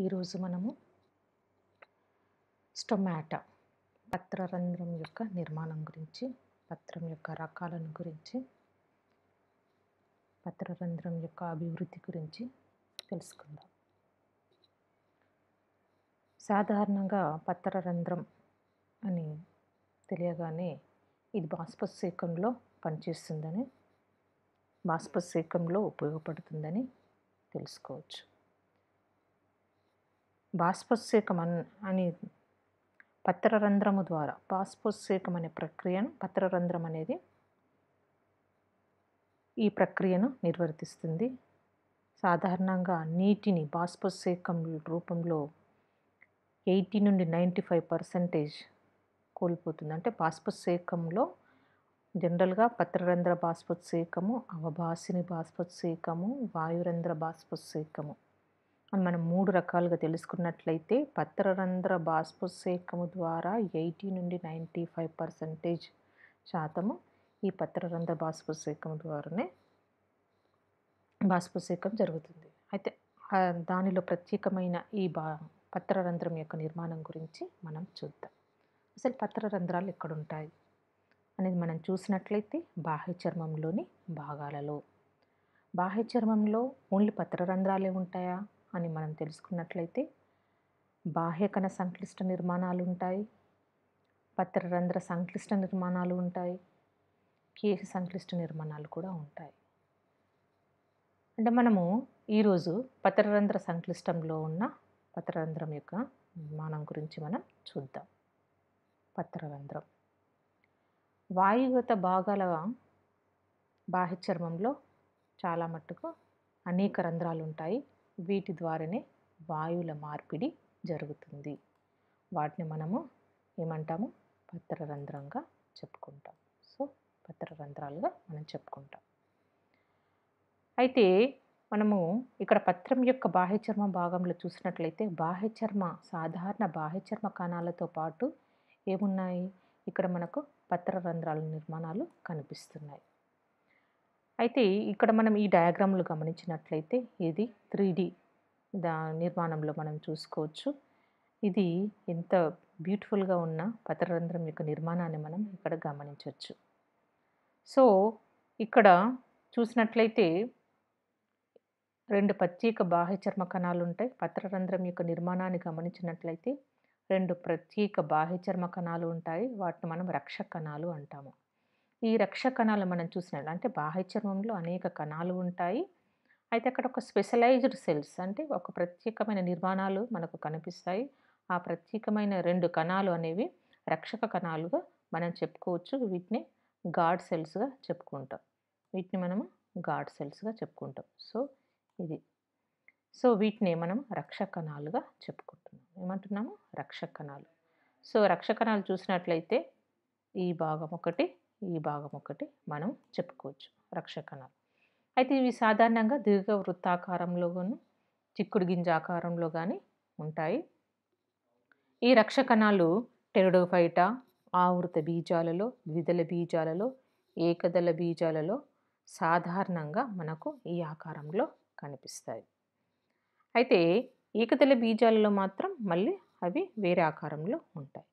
ఈరోజు మనము స్టొమాటా పత్రరంధ్రం యొక్క నిర్మాణం గురించి పత్రం యొక్క రకాలను గురించి పత్రరంధ్రం యొక్క అభివృద్ధి గురించి తెలుసుకుందాం సాధారణంగా పత్రరంధ్రం అని తెలియగానే ఇది బాష్పశీకంలో పనిచేస్తుందని బాష్పశీకంలో ఉపయోగపడుతుందని తెలుసుకోవచ్చు బాష్పోత్సేకమన్ అని పత్రరంధ్రము ద్వారా బాష్పోత్సేకం అనే ప్రక్రియను పత్రరంధ్రం అనేది ఈ ప్రక్రియను నిర్వర్తిస్తుంది సాధారణంగా నీటిని బాష్పోత్సేకం రూపంలో ఎయిటీ నుండి నైంటీ ఫైవ్ పర్సెంటేజ్ కోల్పోతుంది అంటే బాష్పోత్సేకంలో జనరల్గా పత్రరంధ్ర బాష్పోత్సేకము అవభాసిని బాష్పోత్సేకము వాయురంధ్ర బాష్పోత్సేకము అని మనం మూడు రకాలుగా తెలుసుకున్నట్లయితే పత్రరంధ్ర బాష్పసేకము ద్వారా ఎయిటీ నుండి నైంటీ ఫైవ్ పర్సంటేజ్ శాతము ఈ పత్రరంధ్ర బాష్పసేకము ద్వారానే బాష్పసేకం జరుగుతుంది అయితే దానిలో ప్రత్యేకమైన ఈ బా పత్రరంధ్రం యొక్క నిర్మాణం గురించి మనం చూద్దాం అసలు పత్రరంధ్రాలు ఎక్కడుంటాయి అనేది మనం చూసినట్లయితే బాహ్య చర్మంలోని భాగాలలో బాహ్య చర్మంలో ఓన్లీ పత్రరంధ్రాలే ఉంటాయా అని మనం తెలుసుకున్నట్లయితే బాహ్య కణ సంక్లిష్ట నిర్మాణాలు ఉంటాయి పత్రరంధ్ర సంక్లిష్ట నిర్మాణాలు ఉంటాయి కేశ సంక్లిష్ట నిర్మాణాలు కూడా ఉంటాయి అంటే మనము ఈరోజు పత్రరంధ్ర సంక్లిష్టంలో ఉన్న పత్రరంధ్రం యొక్క నిర్మాణం గురించి మనం చూద్దాం పత్రరంధ్రం వాయుగత భాగాల బాహ్య చర్మంలో చాలా మట్టుకు అనేక రంధ్రాలు ఉంటాయి వీటి ద్వారానే వాయువుల మార్పిడి జరుగుతుంది వాటిని మనము ఏమంటాము పత్రరంధ్రంగా చెప్పుకుంటాం సో పత్రరంధ్రాలుగా మనం చెప్పుకుంటాం అయితే మనము ఇక్కడ పత్రం యొక్క బాహ్యచర్మ భాగంలో చూసినట్లయితే బాహ్యచర్మ సాధారణ బాహ్యచర్మ కణాలతో పాటు ఏమున్నాయి ఇక్కడ మనకు పత్రరంధ్రాల నిర్మాణాలు కనిపిస్తున్నాయి అయితే ఇక్కడ మనం ఈ డయాగ్రామ్లు గమనించినట్లయితే ఇది త్రీ డి దా నిర్మాణంలో మనం చూసుకోవచ్చు ఇది ఎంత బ్యూటిఫుల్గా ఉన్న పత్రరంధ్రం యొక్క నిర్మాణాన్ని మనం ఇక్కడ గమనించవచ్చు సో ఇక్కడ చూసినట్లయితే రెండు ప్రత్యేక బాహ్య చర్మ కణాలు ఉంటాయి పత్రరంధ్రం యొక్క నిర్మాణాన్ని గమనించినట్లయితే రెండు ప్రత్యేక బాహ్య చర్మ కణాలు ఉంటాయి వాటిని మనం రక్ష కణాలు అంటాము ఈ రక్ష కణాలు మనం చూసినట్టు అంటే బాహ్య చర్మంలో అనేక కణాలు ఉంటాయి అయితే అక్కడ ఒక స్పెషలైజ్డ్ సెల్స్ అంటే ఒక ప్రత్యేకమైన నిర్మాణాలు మనకు కనిపిస్తాయి ఆ ప్రత్యేకమైన రెండు కణాలు అనేవి రక్షక కణాలుగా మనం చెప్పుకోవచ్చు వీటిని గాడ్ సెల్స్గా చెప్పుకుంటాం వీటిని మనము గాడ్ సెల్స్గా చెప్పుకుంటాం సో ఇది సో వీటిని మనం రక్షక కణాలుగా చెప్పుకుంటున్నాం ఏమంటున్నాము రక్షక కణాలు సో రక్ష కణాలు చూసినట్లయితే ఈ భాగం ఒకటి ఈ భాగం ఒకటి మనం చెప్పుకోవచ్చు రక్షక అయితే ఇవి సాధారణంగా దీర్ఘ వృత్తాకారంలోను చిక్కుడు గింజ ఆకారంలో కానీ ఉంటాయి ఈ రక్ష కణాలు టెరడోఫైటా ఆవృత బీజాలలో ద్విదల బీజాలలో ఏకదళ బీజాలలో సాధారణంగా మనకు ఈ ఆకారంలో కనిపిస్తాయి అయితే ఏకదళ బీజాలలో మాత్రం మళ్ళీ అవి వేరే ఆకారంలో ఉంటాయి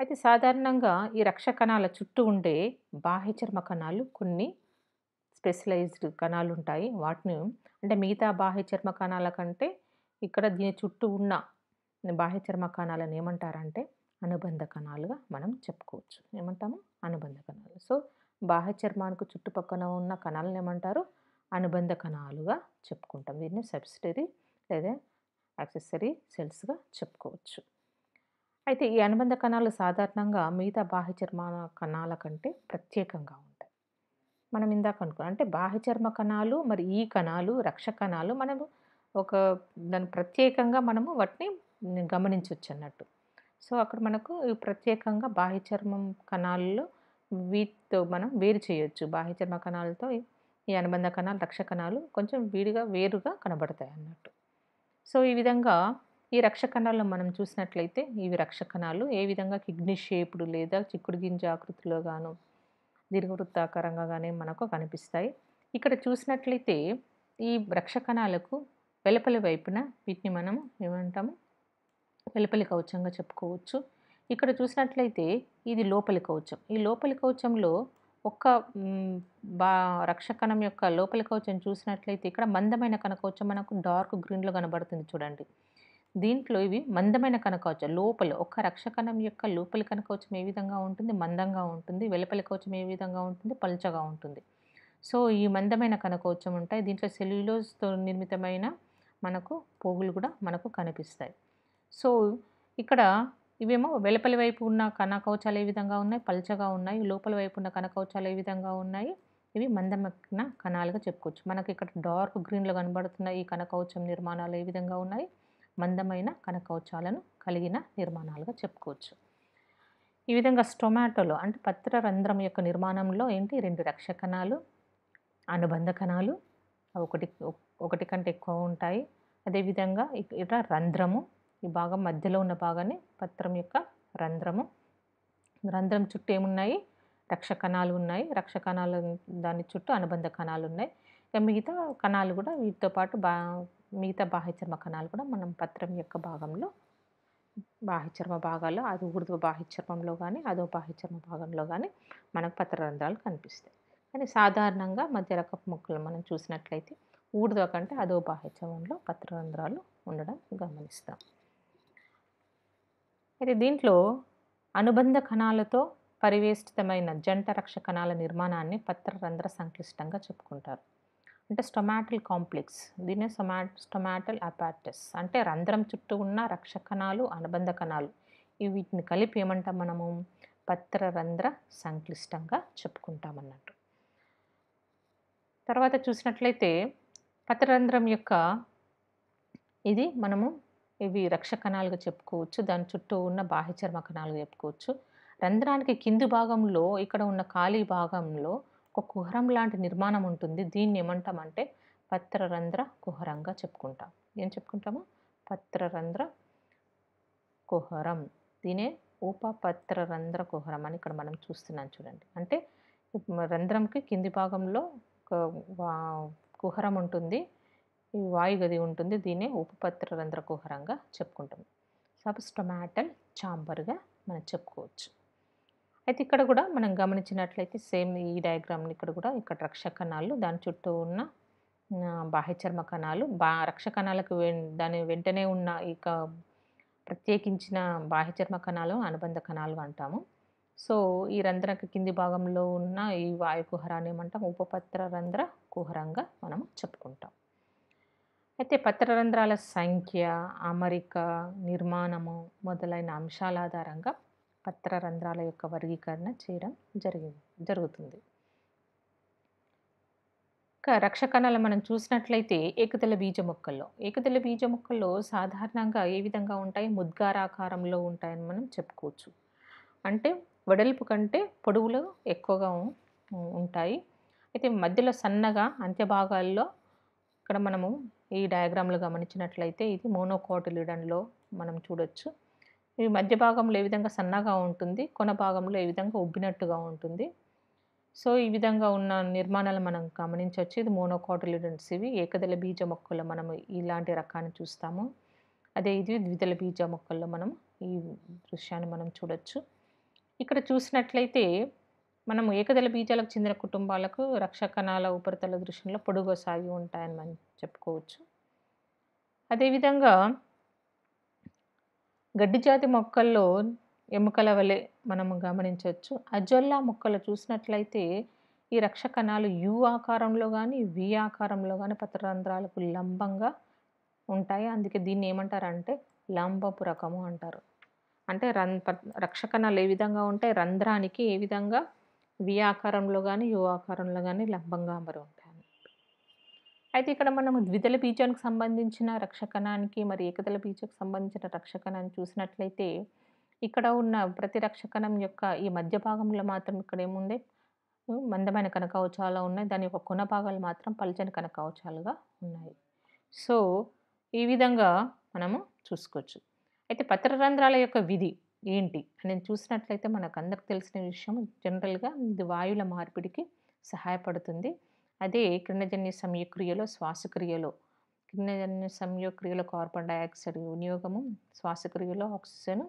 అయితే సాధారణంగా ఈ రక్ష కణాల చుట్టూ ఉండే బాహ్య చర్మ కణాలు కొన్ని స్పెషలైజ్డ్ కణాలు ఉంటాయి వాటిని అంటే మిగతా బాహ్య చర్మ కణాల కంటే ఇక్కడ దీని చుట్టూ ఉన్న బాహ్య చర్మ కణాలను ఏమంటారంటే అనుబంధ కణాలుగా మనం చెప్పుకోవచ్చు ఏమంటాము అనుబంధ కణాలు సో బాహ్య చర్మానికి చుట్టుపక్కన ఉన్న కణాలను ఏమంటారు అనుబంధ కణాలుగా చెప్పుకుంటాం దీన్ని సబ్సిడరీ లేదా యాక్సెసరీ సెల్స్గా చెప్పుకోవచ్చు అయితే ఈ అనుబంధ కణాలు సాధారణంగా మిగతా బాహ్య చర్మ కణాల కంటే ప్రత్యేకంగా ఉంటాయి మనం ఇందాక అనుకున్నాం అంటే బాహ్య చర్మ కణాలు మరి ఈ కణాలు రక్ష కణాలు మనము ఒక దాని ప్రత్యేకంగా మనము వాటిని గమనించవచ్చు అన్నట్టు సో అక్కడ మనకు ప్రత్యేకంగా బాహ్య చర్మం కణాలలో వీటితో మనం వేరు చేయొచ్చు బాహ్య చర్మ కణాలతో ఈ అనుబంధ కణాలు రక్ష కణాలు కొంచెం వీడిగా వేరుగా కనబడతాయి అన్నట్టు సో ఈ విధంగా ఈ రక్షకణాలను మనం చూసినట్లయితే ఇవి రక్షకణాలు ఏ విధంగా కిడ్నీ షేపుడు లేదా చిక్కుడు గింజ ఆకృతిలో గాను దీర్ఘవృత్తాకారంగా కానీ మనకు కనిపిస్తాయి ఇక్కడ చూసినట్లయితే ఈ రక్షకణాలకు వెలపలి వైపున వీటిని మనం ఏమంటాము వెలపలి కవచంగా చెప్పుకోవచ్చు ఇక్కడ చూసినట్లయితే ఇది లోపలి కవచం ఈ లోపలి కవచంలో ఒక్క బా రక్షకణం యొక్క లోపలి కవచం చూసినట్లయితే ఇక్కడ మందమైన కనకవచం మనకు డార్క్ గ్రీన్లో కనబడుతుంది చూడండి దీంట్లో ఇవి మందమైన కనకవచం లోపల ఒక రక్షకణం యొక్క లోపలి కనకవచం ఏ విధంగా ఉంటుంది మందంగా ఉంటుంది వెలుపలి కవచం ఏ విధంగా ఉంటుంది పలుచగా ఉంటుంది సో ఈ మందమైన కనకవచం ఉంటాయి దీంట్లో సెల్యులోజ్తో నిర్మితమైన మనకు పోగులు కూడా మనకు కనిపిస్తాయి సో ఇక్కడ ఇవేమో వెలపలి వైపు ఉన్న కనకవచాలు ఏ విధంగా ఉన్నాయి పలుచగా ఉన్నాయి లోపల వైపు ఉన్న కనకవచాలు ఏ విధంగా ఉన్నాయి ఇవి మందమైన కణాలుగా చెప్పుకోవచ్చు మనకి ఇక్కడ డార్క్ గ్రీన్లో కనబడుతున్న ఈ కనకవచం నిర్మాణాలు ఏ విధంగా ఉన్నాయి మందమైన కనకవచాలను కలిగిన నిర్మాణాలుగా చెప్పుకోవచ్చు ఈ విధంగా స్టొమాటోలో అంటే పత్ర రంధ్రం యొక్క నిర్మాణంలో ఏంటి రెండు రక్ష కణాలు అనుబంధ కణాలు ఒకటి ఒకటి కంటే ఎక్కువ ఉంటాయి అదేవిధంగా ఇక్కడ రంధ్రము ఈ భాగం మధ్యలో ఉన్న భాగాన్ని పత్రం యొక్క రంధ్రము రంధ్రం చుట్టూ ఏమున్నాయి రక్ష కణాలు ఉన్నాయి రక్ష కణాలు దాని చుట్టూ అనుబంధ కణాలు ఉన్నాయి మిగతా కణాలు కూడా వీటితో పాటు బా మిగతా బాహ్యచర్మ కణాలు కూడా మనం పత్రం యొక్క భాగంలో బాహ్యచర్మ భాగాల్లో అది ఊర్ధ్వ బాహ్యచర్మంలో కానీ అదో బాహ్యచర్మ భాగంలో కానీ మనకు పత్రరంధ్రాలు కనిపిస్తాయి కానీ సాధారణంగా మధ్య రకపు మొక్కలు మనం చూసినట్లయితే ఊర్ధ్వ కంటే అదో బాహ్యచర్మంలో పత్రరంధ్రాలు ఉండడం గమనిస్తాం అయితే దీంట్లో అనుబంధ కణాలతో పరివేష్టితమైన జంట రక్ష కణాల నిర్మాణాన్ని పత్రరంధ్ర సంక్లిష్టంగా చెప్పుకుంటారు అంటే స్టొమాటల్ కాంప్లెక్స్ దీనే స్టొమా స్టొమాటల్ అపాటస్ అంటే రంధ్రం చుట్టూ ఉన్న రక్ష కణాలు అనుబంధ కణాలు ఇవి వీటిని కలిపి ఏమంటాం మనము పత్ర రంధ్ర సంక్లిష్టంగా చెప్పుకుంటామన్నట్టు తర్వాత చూసినట్లయితే పత్రరంధ్రం యొక్క ఇది మనము ఇవి రక్ష కణాలుగా చెప్పుకోవచ్చు దాని చుట్టూ ఉన్న బాహ్య చర్మ కణాలుగా చెప్పుకోవచ్చు రంధ్రానికి కింది భాగంలో ఇక్కడ ఉన్న ఖాళీ భాగంలో ఒక కుహరం లాంటి నిర్మాణం ఉంటుంది దీన్ని ఏమంటామంటే పత్రరంధ్ర కుహరంగా చెప్పుకుంటాం ఏం చెప్పుకుంటాము పత్రరంధ్ర కుహరం దీనే ఉపపత్రరంధ్ర కుహరం అని ఇక్కడ మనం చూస్తున్నాం చూడండి అంటే రంధ్రంకి కింది భాగంలో కుహరం ఉంటుంది ఈ వాయుగది ఉంటుంది దీనే ఉపపత్రరంధ్ర కుహరంగా చెప్పుకుంటాం సబ్ స్టొమాటల్ ఛాంబర్గా మనం చెప్పుకోవచ్చు అయితే ఇక్కడ కూడా మనం గమనించినట్లయితే సేమ్ ఈ డయాగ్రామ్ని ఇక్కడ కూడా ఇక్కడ రక్ష కణాలు దాని చుట్టూ ఉన్న బాహ్య చర్మ కణాలు బా రక్ష కణాలకు దాని వెంటనే ఉన్న ఇక ప్రత్యేకించిన బాహ్య చర్మ కణాలు అనుబంధ కణాలు అంటాము సో ఈ రంధ్రక కింది భాగంలో ఉన్న ఈ వాయు కుహరాన్ని ఏమంటాం ఉపపత్ర రంధ్ర కుహరంగా మనం చెప్పుకుంటాం అయితే పత్రరంధ్రాల సంఖ్య అమరిక నిర్మాణము మొదలైన అంశాల ఆధారంగా పత్ర రంధ్రాల యొక్క వర్గీకరణ చేయడం జరిగి జరుగుతుంది ఇంకా రక్షకణాలు మనం చూసినట్లయితే ఏకదల బీజ మొక్కల్లో ఏకదల బీజ మొక్కల్లో సాధారణంగా ఏ విధంగా ఉంటాయి ముద్గారాకారంలో ఉంటాయని మనం చెప్పుకోవచ్చు అంటే వెడల్పు కంటే పొడవులు ఎక్కువగా ఉంటాయి అయితే మధ్యలో సన్నగా అంత్యభాగాల్లో ఇక్కడ మనము ఈ డయాగ్రామ్లు గమనించినట్లయితే ఇది మోనోకోటిలిడన్లో మనం చూడొచ్చు ఈ మధ్య భాగంలో ఏ విధంగా సన్నగా ఉంటుంది కొన భాగంలో ఏ విధంగా ఉబ్బినట్టుగా ఉంటుంది సో ఈ విధంగా ఉన్న నిర్మాణాలు మనం గమనించవచ్చు ఇది మోనోకాటిలిడెంట్స్ ఇవి ఏకదళ బీజ మొక్కల్లో మనం ఇలాంటి రకాన్ని చూస్తాము అదే ఇది ద్విదళ బీజ మొక్కల్లో మనం ఈ దృశ్యాన్ని మనం చూడొచ్చు ఇక్కడ చూసినట్లయితే మనం ఏకదళ బీజాలకు చెందిన కుటుంబాలకు రక్షకణాల ఉపరితల దృశ్యంలో పొడుగు సాగి ఉంటాయని మనం చెప్పుకోవచ్చు అదేవిధంగా గడ్డి జాతి మొక్కల్లో ఎముకల వలె మనం గమనించవచ్చు అజొల్లా మొక్కలు చూసినట్లయితే ఈ రక్ష కణాలు యు ఆకారంలో కానీ వి ఆకారంలో కానీ పత్రరంధ్రాలకు లంబంగా ఉంటాయి అందుకే దీన్ని ఏమంటారు అంటే లంబపు రకము అంటారు అంటే రన్ రక్షకణాలు ఏ విధంగా ఉంటాయి రంధ్రానికి ఏ విధంగా వి ఆకారంలో కానీ యు ఆకారంలో కానీ లంబంగా మరి ఉంటాయి అయితే ఇక్కడ మనము ద్విదళ బీజానికి సంబంధించిన రక్షకణానికి మరి ఏకతల బీజకు సంబంధించిన రక్షకణాన్ని చూసినట్లయితే ఇక్కడ ఉన్న ప్రతి రక్షకణం యొక్క ఈ మధ్య భాగంలో మాత్రం ఇక్కడ ఏముంది మందమైన కనకవచాలు ఉన్నాయి దాని యొక్క కొన భాగాలు మాత్రం పలచని కనకవచాలుగా ఉన్నాయి సో ఈ విధంగా మనము చూసుకోవచ్చు అయితే పత్రరంధ్రాల యొక్క విధి ఏంటి అని చూసినట్లయితే మనకు అందరికి తెలిసిన విషయం జనరల్గా ఇది వాయువుల మార్పిడికి సహాయపడుతుంది అదే కిరణజన్య సంయుక్రియలో శ్వాసక్రియలో కిరణజన్య సంయుక్రియలో కార్బన్ డైఆక్సైడ్ వినియోగము శ్వాసక్రియలో ఆక్సిజన్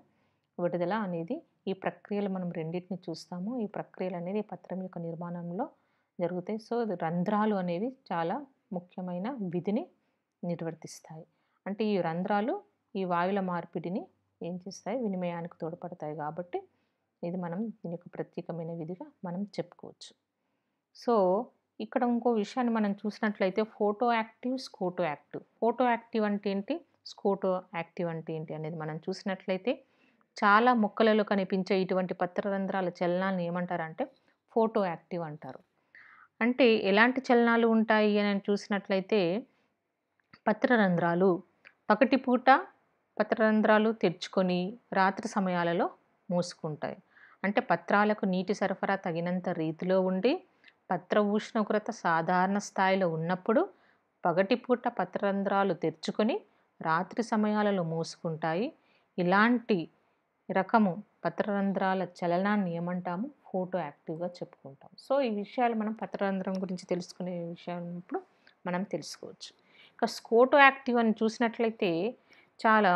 విడుదల అనేది ఈ ప్రక్రియలు మనం రెండింటిని చూస్తాము ఈ ప్రక్రియలు అనేది పత్రం యొక్క నిర్మాణంలో జరుగుతాయి సో రంధ్రాలు అనేవి చాలా ముఖ్యమైన విధిని నిర్వర్తిస్తాయి అంటే ఈ రంధ్రాలు ఈ వాయుల మార్పిడిని ఏం చేస్తాయి వినిమయానికి తోడ్పడతాయి కాబట్టి ఇది మనం దీని యొక్క ప్రత్యేకమైన విధిగా మనం చెప్పుకోవచ్చు సో ఇక్కడ ఇంకో విషయాన్ని మనం చూసినట్లయితే photo active scoto active photo active అంటే ఏంటి స్కోటో యాక్టివ్ అంటే ఏంటి అనేది మనం చూసినట్లయితే చాలా మొక్కలలో కనిపించే ఇటువంటి పత్రరంధ్రాల చలనాలను ఏమంటారంటే ఫోటో యాక్టివ్ అంటారు అంటే ఎలాంటి చలనాలు ఉంటాయి అని చూసినట్లయితే పత్రరంధ్రాలు పూట పత్రరంధ్రాలు తెచ్చుకొని రాత్రి సమయాలలో మూసుకుంటాయి అంటే పత్రాలకు నీటి సరఫరా తగినంత రీతిలో ఉండి పత్ర ఉష్ణోగ్రత సాధారణ స్థాయిలో ఉన్నప్పుడు పగటిపూట పత్రరంధ్రాలు తెరుచుకొని రాత్రి సమయాలలో మూసుకుంటాయి ఇలాంటి రకము పత్రరంధ్రాల చలనాన్ని ఏమంటాము ఫోటో యాక్టివ్గా చెప్పుకుంటాం సో ఈ విషయాలు మనం పత్రరంధ్రం గురించి తెలుసుకునే విషయాలు మనం తెలుసుకోవచ్చు ఇక స్కోటో యాక్టివ్ అని చూసినట్లయితే చాలా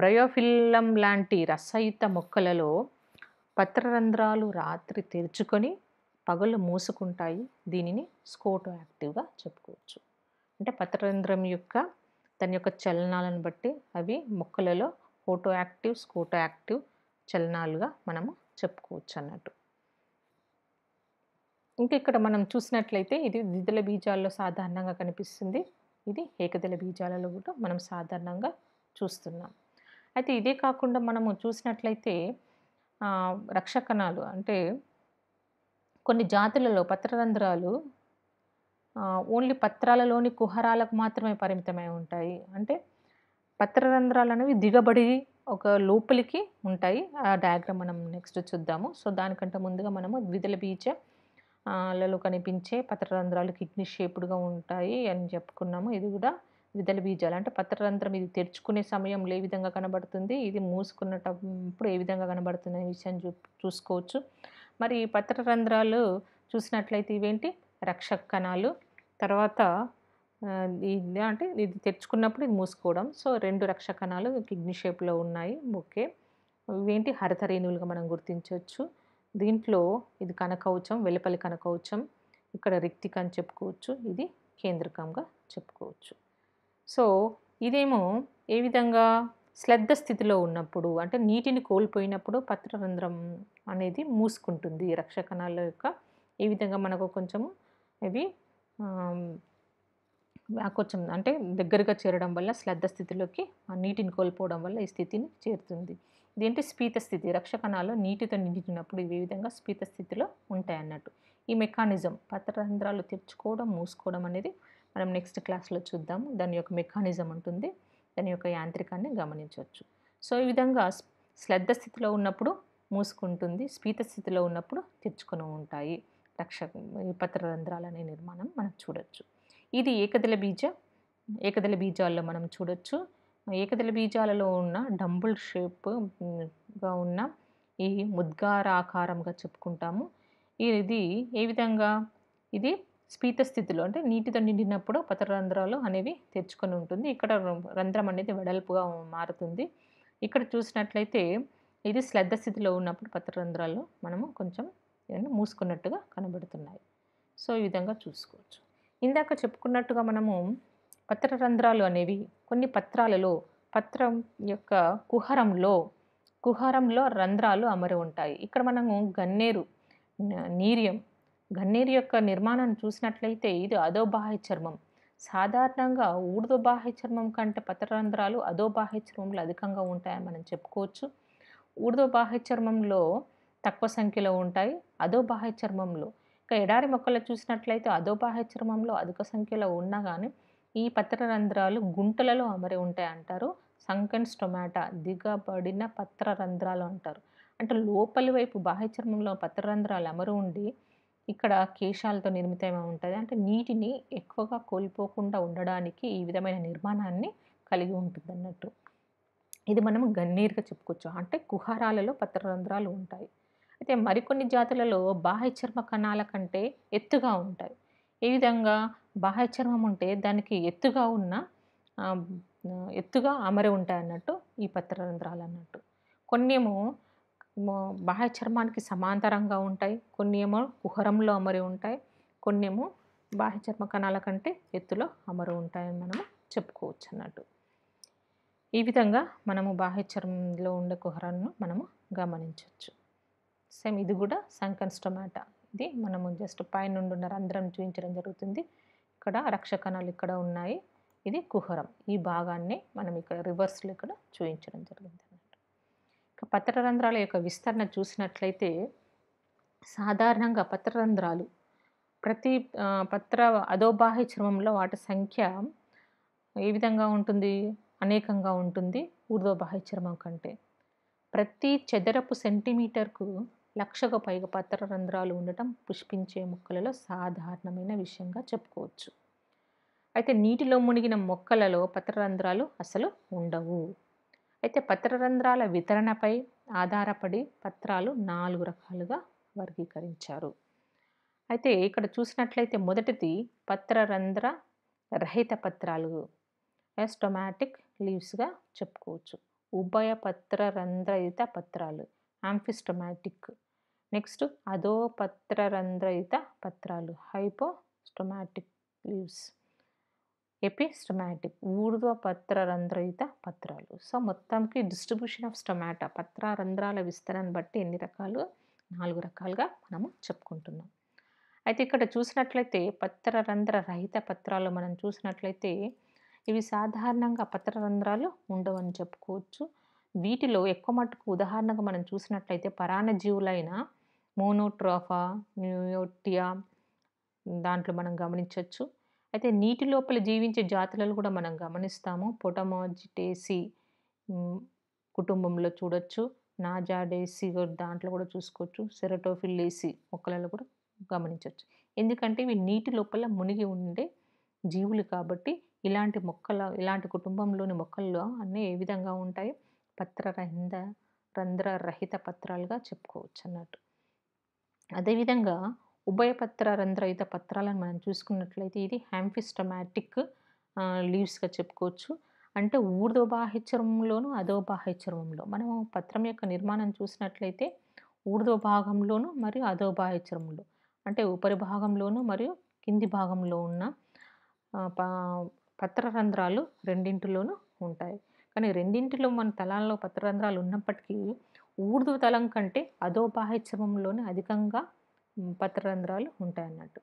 బ్రయోఫిల్లం లాంటి రసయుత మొక్కలలో పత్రరంధ్రాలు రాత్రి తెరుచుకొని పగలు మూసుకుంటాయి దీనిని స్కోటో యాక్టివ్గా చెప్పుకోవచ్చు అంటే పత్రరంధ్రం యొక్క దాని యొక్క చలనాలను బట్టి అవి మొక్కలలో ఫోటో యాక్టివ్ స్కోటో యాక్టివ్ చలనాలుగా మనము చెప్పుకోవచ్చు అన్నట్టు ఇంకా ఇక్కడ మనం చూసినట్లయితే ఇది ద్విదల బీజాల్లో సాధారణంగా కనిపిస్తుంది ఇది ఏకదల బీజాలలో కూడా మనం సాధారణంగా చూస్తున్నాం అయితే ఇదే కాకుండా మనము చూసినట్లయితే రక్షకణాలు అంటే కొన్ని జాతులలో పత్రరంధ్రాలు ఓన్లీ పత్రాలలోని కుహరాలకు మాత్రమే పరిమితమై ఉంటాయి అంటే పత్రరంధ్రాలు అనేవి దిగబడి ఒక లోపలికి ఉంటాయి ఆ డయాగ్రామ్ మనం నెక్స్ట్ చూద్దాము సో దానికంటే ముందుగా మనము ద్విదల బీచ లలో కనిపించే పత్రరంధ్రాలు కిడ్నీ షేప్డ్గా ఉంటాయి అని చెప్పుకున్నాము ఇది కూడా విదల బీజాలు అంటే పత్రరంధ్రం ఇది తెరుచుకునే సమయంలో ఏ విధంగా కనబడుతుంది ఇది మూసుకున్నప్పుడు ఏ విధంగా కనబడుతుంది అనే విషయాన్ని చూ చూసుకోవచ్చు మరి ఈ రంధ్రాలు చూసినట్లయితే ఇవేంటి రక్షక కణాలు తర్వాత ఇది అంటే ఇది తెచ్చుకున్నప్పుడు ఇది మూసుకోవడం సో రెండు రక్ష కణాలు కిడ్నీ షేప్లో ఉన్నాయి ఓకే ఇవేంటి హరితరేణువులుగా మనం గుర్తించవచ్చు దీంట్లో ఇది కనకవచం వెలుపలి కనకవచం ఇక్కడ రిక్తిక అని చెప్పుకోవచ్చు ఇది కేంద్రకంగా చెప్పుకోవచ్చు సో ఇదేమో ఏ విధంగా శ్లద్ధ స్థితిలో ఉన్నప్పుడు అంటే నీటిని కోల్పోయినప్పుడు పత్రరంధ్రం అనేది మూసుకుంటుంది రక్షకణాల యొక్క ఈ విధంగా మనకు కొంచెం ఇవి కొంచెం అంటే దగ్గరగా చేరడం వల్ల శ్లద్ధ స్థితిలోకి ఆ నీటిని కోల్పోవడం వల్ల ఈ స్థితిని చేరుతుంది ఇదేంటి స్పీత స్థితి రక్షకణాలు నీటితో నిండినప్పుడు ఇవి విధంగా స్పీత స్థితిలో ఉంటాయి అన్నట్టు ఈ మెకానిజం పత్రరంధ్రాలు తెచ్చుకోవడం మూసుకోవడం అనేది మనం నెక్స్ట్ క్లాస్లో చూద్దాము దాని యొక్క మెకానిజం ఉంటుంది దాని యొక్క యాంత్రికాన్ని గమనించవచ్చు సో ఈ విధంగా శ్లద్ధ స్థితిలో ఉన్నప్పుడు మూసుకుంటుంది స్పీత స్థితిలో ఉన్నప్పుడు తెచ్చుకొని ఉంటాయి రక్ష పత్రరంధ్రాలు అనే నిర్మాణం మనం చూడొచ్చు ఇది ఏకదల బీజ ఏకదళ బీజాల్లో మనం చూడొచ్చు ఏకదళ బీజాలలో ఉన్న డంబుల్ షేప్గా ఉన్న ఈ ముద్గార ఆకారంగా చెప్పుకుంటాము ఇది ఏ విధంగా ఇది స్పీత స్థితిలో అంటే నీటితో నిండినప్పుడు పతరంధ్రాలు అనేవి తెచ్చుకొని ఉంటుంది ఇక్కడ రంధ్రం అనేది వెడల్పుగా మారుతుంది ఇక్కడ చూసినట్లయితే ఇది శ్లద్ధ స్థితిలో ఉన్నప్పుడు పతరంధ్రాలు మనము కొంచెం మూసుకున్నట్టుగా కనబడుతున్నాయి సో ఈ విధంగా చూసుకోవచ్చు ఇందాక చెప్పుకున్నట్టుగా మనము పత్రరంధ్రాలు అనేవి కొన్ని పత్రాలలో పత్రం యొక్క కుహరంలో కుహరంలో రంధ్రాలు అమరి ఉంటాయి ఇక్కడ మనము గన్నేరు నీరియం గన్నేరు యొక్క నిర్మాణం చూసినట్లయితే ఇది అధోబాహ్య చర్మం సాధారణంగా ఊర్ధ్వ బాహ్య చర్మం కంటే పతరంధ్రాలు అధోబాహ్య చర్మంలో అధికంగా ఉంటాయని మనం చెప్పుకోవచ్చు ఊర్ధ్వ బాహ్య చర్మంలో తక్కువ సంఖ్యలో ఉంటాయి అధోబాహ్య చర్మంలో ఇక ఎడారి మొక్కలు చూసినట్లయితే అధోబాహ్య చర్మంలో అధిక సంఖ్యలో ఉన్నా కానీ ఈ పత్రరంధ్రాలు గుంటలలో అమరి ఉంటాయి అంటారు సంకన్ స్టొమాటా దిగబడిన పత్రరంధ్రాలు అంటారు అంటే లోపలి వైపు బాహ్య చర్మంలో పత్రరంధ్రాలు అమరు ఉండి ఇక్కడ కేశాలతో నిర్మితమై ఉంటుంది అంటే నీటిని ఎక్కువగా కోల్పోకుండా ఉండడానికి ఈ విధమైన నిర్మాణాన్ని కలిగి ఉంటుంది అన్నట్టు ఇది మనం గన్నీరుగా చెప్పుకోవచ్చు అంటే కుహారాలలో పత్రరంధ్రాలు ఉంటాయి అయితే మరికొన్ని జాతులలో బాహ్య చర్మ కణాల కంటే ఎత్తుగా ఉంటాయి ఏ విధంగా బాహ్య చర్మం ఉంటే దానికి ఎత్తుగా ఉన్న ఎత్తుగా అమరి ఉంటాయి అన్నట్టు ఈ పత్రరంధ్రాలు అన్నట్టు కొన్నేమో బాహ్య చర్మానికి సమాంతరంగా ఉంటాయి కొన్ని ఏమో కుహరంలో అమరి ఉంటాయి కొన్ని ఏమో బాహ్య చర్మ కణాల కంటే ఎత్తులో అమరు ఉంటాయని మనము చెప్పుకోవచ్చు అన్నట్టు ఈ విధంగా మనము బాహ్య చర్మంలో ఉండే కుహరాలను మనము గమనించవచ్చు సేమ్ ఇది కూడా సంకన్స్టమాట ఇది మనము జస్ట్ పైనుండి ఉన్న రంధ్రం చూపించడం జరుగుతుంది ఇక్కడ రక్షకణాలు ఇక్కడ ఉన్నాయి ఇది కుహరం ఈ భాగాన్ని మనం ఇక్కడ రివర్స్లో ఇక్కడ చూపించడం జరిగింది పత్రరంధ్రాల యొక్క విస్తరణ చూసినట్లయితే సాధారణంగా పత్రరంధ్రాలు ప్రతి పత్ర అధోబాహ్య చర్మంలో వాటి సంఖ్య ఏ విధంగా ఉంటుంది అనేకంగా ఉంటుంది ఊర్ధ్వబాహ్య చర్మం కంటే ప్రతి చదరపు సెంటీమీటర్కు లక్షకు పైగా పత్రరంధ్రాలు ఉండటం పుష్పించే మొక్కలలో సాధారణమైన విషయంగా చెప్పుకోవచ్చు అయితే నీటిలో మునిగిన మొక్కలలో పత్రరంధ్రాలు అసలు ఉండవు అయితే పత్రరంధ్రాల వితరణపై ఆధారపడి పత్రాలు నాలుగు రకాలుగా వర్గీకరించారు అయితే ఇక్కడ చూసినట్లయితే మొదటిది పత్రరంధ్ర రహిత పత్రాలు ఎస్టొమాటిక్ లీవ్స్గా చెప్పుకోవచ్చు ఉభయ పత్రరంధ్రయుత పత్రాలు ఆంఫిస్టొమాటిక్ నెక్స్ట్ అధోపత్రరంధ్రయుత పత్రాలు హైపోస్టొమాటిక్ లీవ్స్ స్టొమాటిక్ ఊర్ధ్వ రంధ్రయుత పత్రాలు సో మొత్తంకి డిస్ట్రిబ్యూషన్ ఆఫ్ స్టొమాటా పత్ర రంధ్రాల విస్తరణను బట్టి ఎన్ని రకాలు నాలుగు రకాలుగా మనము చెప్పుకుంటున్నాం అయితే ఇక్కడ చూసినట్లయితే పత్ర రంధ్ర రహిత పత్రాలు మనం చూసినట్లయితే ఇవి సాధారణంగా పత్ర రంధ్రాలు ఉండవని చెప్పుకోవచ్చు వీటిలో ఎక్కువ మటుకు ఉదాహరణగా మనం చూసినట్లయితే పరాణ జీవులైన మోనోట్రోఫా న్యూయోటియా దాంట్లో మనం గమనించవచ్చు అయితే నీటి లోపల జీవించే జాతులను కూడా మనం గమనిస్తాము పొటమాజిటేసి కుటుంబంలో చూడొచ్చు నాజాడేసి దాంట్లో కూడా చూసుకోవచ్చు సెరటోఫిల్లేసి మొక్కలలో కూడా గమనించవచ్చు ఎందుకంటే ఇవి నీటి లోపల మునిగి ఉండే జీవులు కాబట్టి ఇలాంటి మొక్కల ఇలాంటి కుటుంబంలోని మొక్కల్లో అన్నీ ఏ విధంగా ఉంటాయి పత్రరహిత రంధ్రరహిత పత్రాలుగా చెప్పుకోవచ్చు అన్నట్టు అదేవిధంగా ఉభయపత్ర రంధ్రయుత పత్రాలను మనం చూసుకున్నట్లయితే ఇది హ్యాంఫిస్టమాటిక్ లీవ్స్గా చెప్పుకోవచ్చు అంటే ఊర్ధ్వ బాహ్యచర్మంలోను అధో మనం పత్రం యొక్క నిర్మాణం చూసినట్లయితే ఊర్ధ్వ భాగంలోను మరియు అధో అంటే ఉపరి భాగంలోను మరియు కింది భాగంలో ఉన్న పత్ర రంధ్రాలు రెండింటిలోనూ ఉంటాయి కానీ రెండింటిలో మన తలాల్లో రంధ్రాలు ఉన్నప్పటికీ ఊర్ధ్వ తలం కంటే అధో అధికంగా పత్రరంధ్రాలు ఉంటాయి అన్నట్టు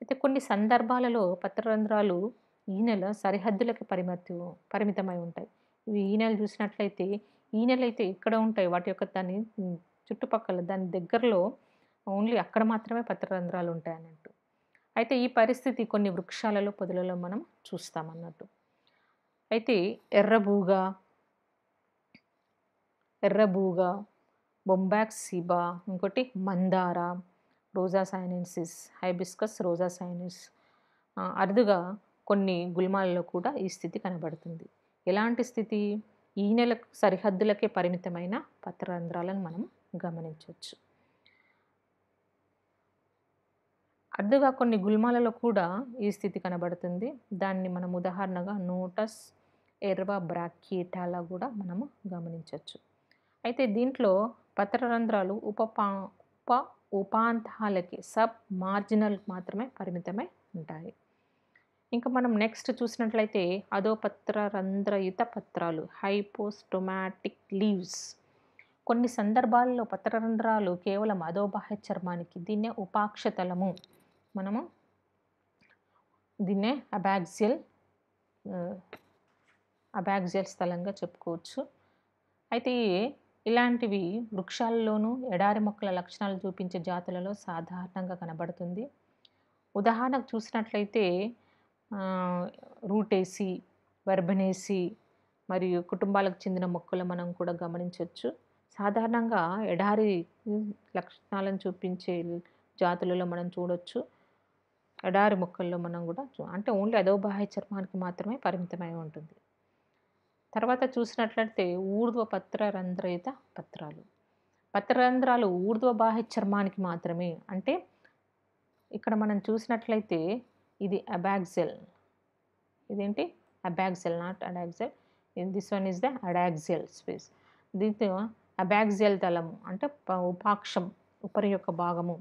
అయితే కొన్ని సందర్భాలలో పత్రరంధ్రాలు ఈనెల సరిహద్దులకు పరిమిత పరిమితమై ఉంటాయి ఇవి ఈనెలు చూసినట్లయితే ఈనెలు అయితే ఇక్కడ ఉంటాయి వాటి యొక్క దాని చుట్టుపక్కల దాని దగ్గరలో ఓన్లీ అక్కడ మాత్రమే పత్రరంధ్రాలు ఉంటాయి అన్నట్టు అయితే ఈ పరిస్థితి కొన్ని వృక్షాలలో పొదలలో మనం చూస్తామన్నట్టు అయితే ఎర్రబూగ ఎర్రబూగ బొంబాక్సీబా ఇంకోటి మందార rosa sinensis hibiscus rosa sinensis అరుదుగా కొన్ని గుల్మాలలో కూడా ఈ స్థితి కనబడుతుంది ఎలాంటి స్థితి ఈ నెల సరిహద్దులకే పరిమితమైన పత్రరంధ్రాలను మనం గమనించవచ్చు అరుదుగా కొన్ని గుల్మాలలో కూడా ఈ స్థితి కనబడుతుంది దాన్ని మనం ఉదాహరణగా నోటస్ ఎర్వ బ్రాకీటాలా కూడా మనము గమనించవచ్చు అయితే దీంట్లో పత్రరంధ్రాలు ఉప ఉప ఉపాంతాలకి సబ్ మార్జినల్ మాత్రమే పరిమితమై ఉంటాయి ఇంకా మనం నెక్స్ట్ చూసినట్లయితే అధోపత్ర రంధ్రయుత పత్రాలు హైపోస్టొమాటిక్ లీవ్స్ కొన్ని సందర్భాల్లో పత్రరంధ్రాలు కేవలం అధోబాహ్య చర్మానికి దీన్నే ఉపాక్షతలము మనము దీన్నే అబాక్సియల్ అబాక్సియల్ స్థలంగా చెప్పుకోవచ్చు అయితే ఇలాంటివి వృక్షాల్లోనూ ఎడారి మొక్కల లక్షణాలు చూపించే జాతులలో సాధారణంగా కనబడుతుంది ఉదాహరణకు చూసినట్లయితే రూటేసి వర్భనేసి మరియు కుటుంబాలకు చెందిన మొక్కలు మనం కూడా గమనించవచ్చు సాధారణంగా ఎడారి లక్షణాలను చూపించే జాతులలో మనం చూడవచ్చు ఎడారి మొక్కల్లో మనం కూడా అంటే ఓన్లీ అదోబాహ్య చర్మానికి మాత్రమే పరిమితమై ఉంటుంది తర్వాత చూసినట్లయితే ఊర్ధ్వ పత్ర రంధ్రేత పత్రాలు పత్రరంధ్రాలు ఊర్ధ్వ బాహ్య చర్మానికి మాత్రమే అంటే ఇక్కడ మనం చూసినట్లయితే ఇది అబాక్సెల్ ఇదేంటి abaxial not adaxial this one is the adaxial space దీంతో అబాక్సెల్ తలము అంటే ఉపాక్షం ఉపరి యొక్క భాగము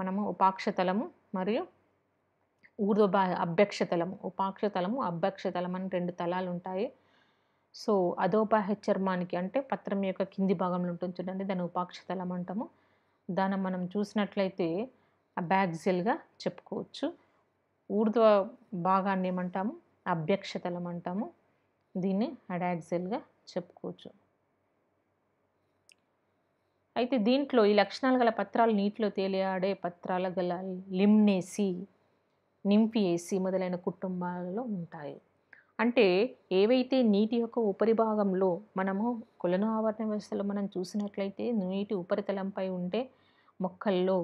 మనము ఉపాక్ష తలము మరియు ఊర్ధ్వ బాహ్య అభ్యక్ష తలము ఉపాక్ష తలము అభ్యక్ష తలం అని రెండు తలాలు ఉంటాయి సో చర్మానికి అంటే పత్రం యొక్క కింది భాగంలో ఉంటుంది చూడండి దాని ఉపాక్షతలం అంటాము దాన్ని మనం చూసినట్లయితే బ్యాగ్జిల్గా చెప్పుకోవచ్చు ఊర్ధ్వ భాగాన్ని ఏమంటాము అభ్యక్షతలం అంటాము దీన్ని అడాక్సిల్గా చెప్పుకోవచ్చు అయితే దీంట్లో ఈ లక్షణాలు గల పత్రాలు నీటిలో తేలియాడే పత్రాల గల లిమ్నేసి నింపియేసి మొదలైన కుటుంబాలలో ఉంటాయి అంటే ఏవైతే నీటి యొక్క ఉపరిభాగంలో మనము కొలను ఆవరణ వ్యవస్థలో మనం చూసినట్లయితే నీటి ఉపరితలంపై ఉండే మొక్కల్లో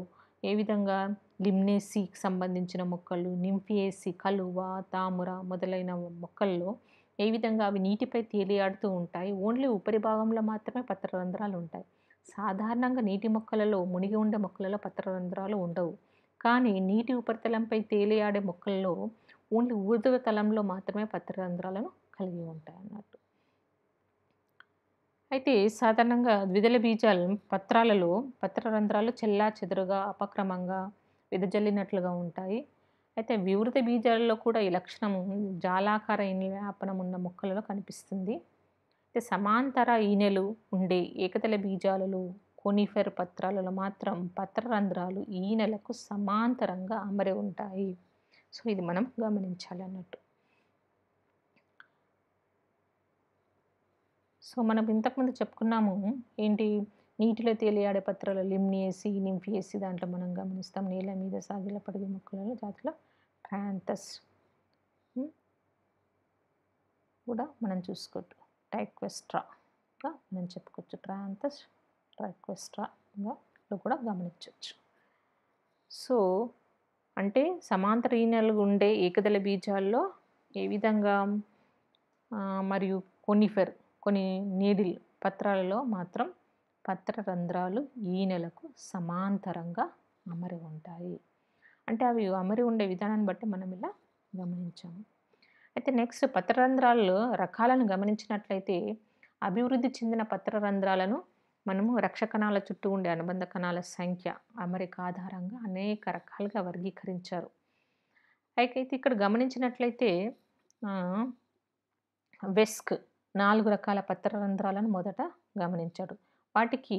ఏ విధంగా లిమ్నేసీకి సంబంధించిన మొక్కలు నింఫియేసి కలువ తామర మొదలైన మొక్కల్లో ఏ విధంగా అవి నీటిపై తేలియాడుతూ ఉంటాయి ఓన్లీ ఉపరిభాగంలో మాత్రమే పత్రరంధ్రాలు ఉంటాయి సాధారణంగా నీటి మొక్కలలో మునిగి ఉండే మొక్కలలో పత్రరంధ్రాలు ఉండవు కానీ నీటి ఉపరితలంపై తేలియాడే మొక్కల్లో ఓన్లీ ఊర్ధ్వ తలంలో మాత్రమే పత్రరంధ్రాలను కలిగి ఉంటాయి అన్నట్టు అయితే సాధారణంగా ద్విదల బీజాలు పత్రాలలో పత్రరంధ్రాలు చెల్లా చెదురుగా అపక్రమంగా విదజల్లినట్లుగా ఉంటాయి అయితే వివృత బీజాలలో కూడా ఈ లక్షణము జాలాకార ఇన్యాపనం ఉన్న మొక్కలలో కనిపిస్తుంది అయితే సమాంతర ఈనెలు ఉండే ఏకతల బీజాలలో కోనిఫెర్ పత్రాలలో మాత్రం పత్రరంధ్రాలు ఈనెలకు సమాంతరంగా అమరి ఉంటాయి సో ఇది మనం గమనించాలి అన్నట్టు సో మనం ఇంతకుముందు చెప్పుకున్నాము ఏంటి నీటిలో తేలియాడే పత్రాలు లిమ్నియేసి నింఫియేసి దాంట్లో మనం గమనిస్తాం నేల మీద సాగిల పడిగి మొక్కలలో జాతిలో ట్రాంతస్ కూడా మనం చూసుకోవచ్చు టైక్వెస్ట్రాగా మనం చెప్పుకోవచ్చు ట్రాంతస్ ట్రైక్వెస్ట్రాగా కూడా గమనించవచ్చు సో అంటే సమాంతర ఈనెలు ఉండే ఏకదళ బీజాల్లో ఏ విధంగా మరియు కొనిఫెర్ కొన్ని నీడిల్ పత్రాలలో మాత్రం పత్ర రంధ్రాలు ఈనెలకు సమాంతరంగా అమరి ఉంటాయి అంటే అవి అమరి ఉండే విధానాన్ని బట్టి మనం ఇలా గమనించాము అయితే నెక్స్ట్ పత్ర రంధ్రాల్లో రకాలను గమనించినట్లయితే అభివృద్ధి చెందిన పత్ర రంధ్రాలను మనము రక్ష కణాల చుట్టూ ఉండే అనుబంధ కణాల సంఖ్య అమరిక ఆధారంగా అనేక రకాలుగా వర్గీకరించారు అయితే ఇక్కడ గమనించినట్లయితే వెస్క్ నాలుగు రకాల పత్ర రంధ్రాలను మొదట గమనించాడు వాటికి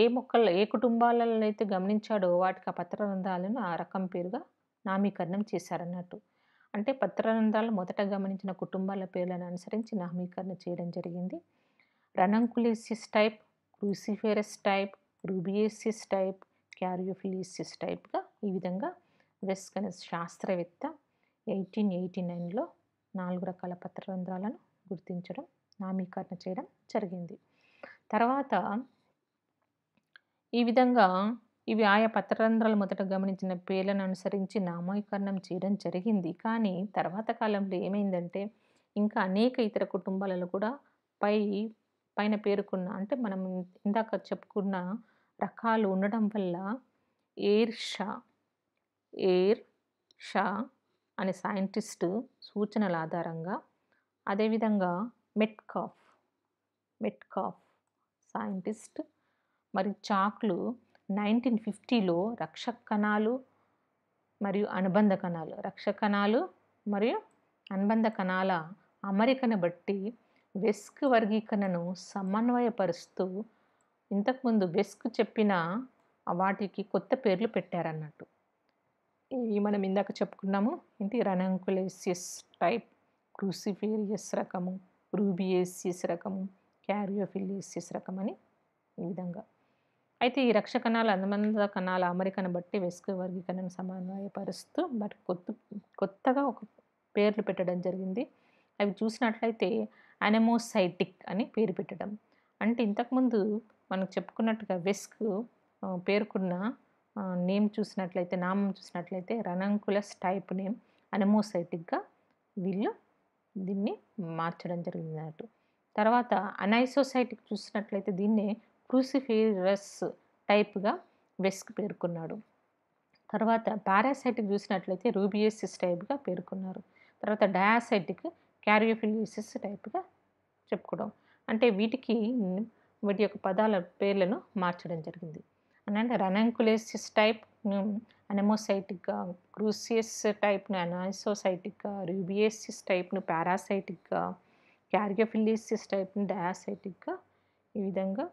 ఏ మొక్కల ఏ కుటుంబాలలో అయితే గమనించాడో వాటికి ఆ పత్ర రంధ్రాలను ఆ రకం పేరుగా నామీకరణం చేశారన్నట్టు అంటే పత్ర రంధ్రాలు మొదట గమనించిన కుటుంబాల పేర్లను అనుసరించి నామీకరణ చేయడం జరిగింది ranunculaceous type cruciferous type rubiaceous type caryophyllaceous టైప్గా ఈ విధంగా వెస్కన్ శాస్త్రవేత్త ఎయిటీన్ ఎయిటీ నైన్లో నాలుగు రకాల పత్రరంధ్రాలను గుర్తించడం నామీకరణ చేయడం జరిగింది తర్వాత ఈ విధంగా ఇవి ఆయా పత్రరంధ్రాలు మొదట గమనించిన పేర్లను అనుసరించి నామీకరణం చేయడం జరిగింది కానీ తర్వాత కాలంలో ఏమైందంటే ఇంకా అనేక ఇతర కుటుంబాలలో కూడా పై పైన పేర్కొన్న అంటే మనం ఇందాక చెప్పుకున్న రకాలు ఉండడం వల్ల ఎయిర్ షా ఎయిర్ షా అనే సైంటిస్టు సూచనల ఆధారంగా అదేవిధంగా మెట్కాఫ్ మెట్కాఫ్ సైంటిస్ట్ మరి చాక్లు నైన్టీన్ ఫిఫ్టీలో రక్షక కణాలు మరియు అనుబంధ కణాలు రక్షకణాలు కణాలు మరియు అనుబంధ కణాల అమరికను బట్టి వెస్క్ వర్గీకరణను సమన్వయపరుస్తూ ఇంతకుముందు వెస్క్ చెప్పిన వాటికి కొత్త పేర్లు పెట్టారన్నట్టు ఇవి మనం ఇందాక చెప్పుకున్నాము ఏంటి రనంకులేసియస్ టైప్ క్రూసిఫేరియస్ రకము రూబియేసియస్ రకము క్యారియోఫిలియసియస్ రకం అని ఈ విధంగా అయితే ఈ రక్ష కణాలు అనుబంధ కణాల అమరికను బట్టి వెస్క్ వర్గీకరణను సమన్వయపరుస్తూ బట్ కొత్త కొత్తగా ఒక పేర్లు పెట్టడం జరిగింది అవి చూసినట్లయితే అనమోసైటిక్ అని పేరు పెట్టడం అంటే ఇంతకుముందు మనం చెప్పుకున్నట్టుగా వెస్క్ పేర్కొన్న నేమ్ చూసినట్లయితే నామం చూసినట్లయితే రణంకుల టైప్ నేమ్ అనమోసైటిక్గా వీళ్ళు దీన్ని మార్చడం జరిగిందన్నట్టు తర్వాత అనైసోసైటిక్ చూసినట్లయితే దీన్నే క్రూసిఫేరస్ టైప్గా వెస్క్ పేర్కొన్నాడు తర్వాత పారాసైటిక్ చూసినట్లయితే రూబియసిస్ టైప్గా పేర్కొన్నారు తర్వాత డయాసైటిక్ క్యారియోఫిలిసిస్ టైప్గా చెప్పుకోవడం అంటే వీటికి వీటి యొక్క పదాల పేర్లను మార్చడం జరిగింది అని అంటే రనంకులేసిస్ టైప్ అనమోసైటిక్గా క్రూసియస్ టైప్ను అనాసోసైటిక్గా రూబియేసిస్ టైప్ను పారాసైటిక్గా క్యారియోఫిలిసిస్ టైప్ను డయాసైటిక్గా ఈ విధంగా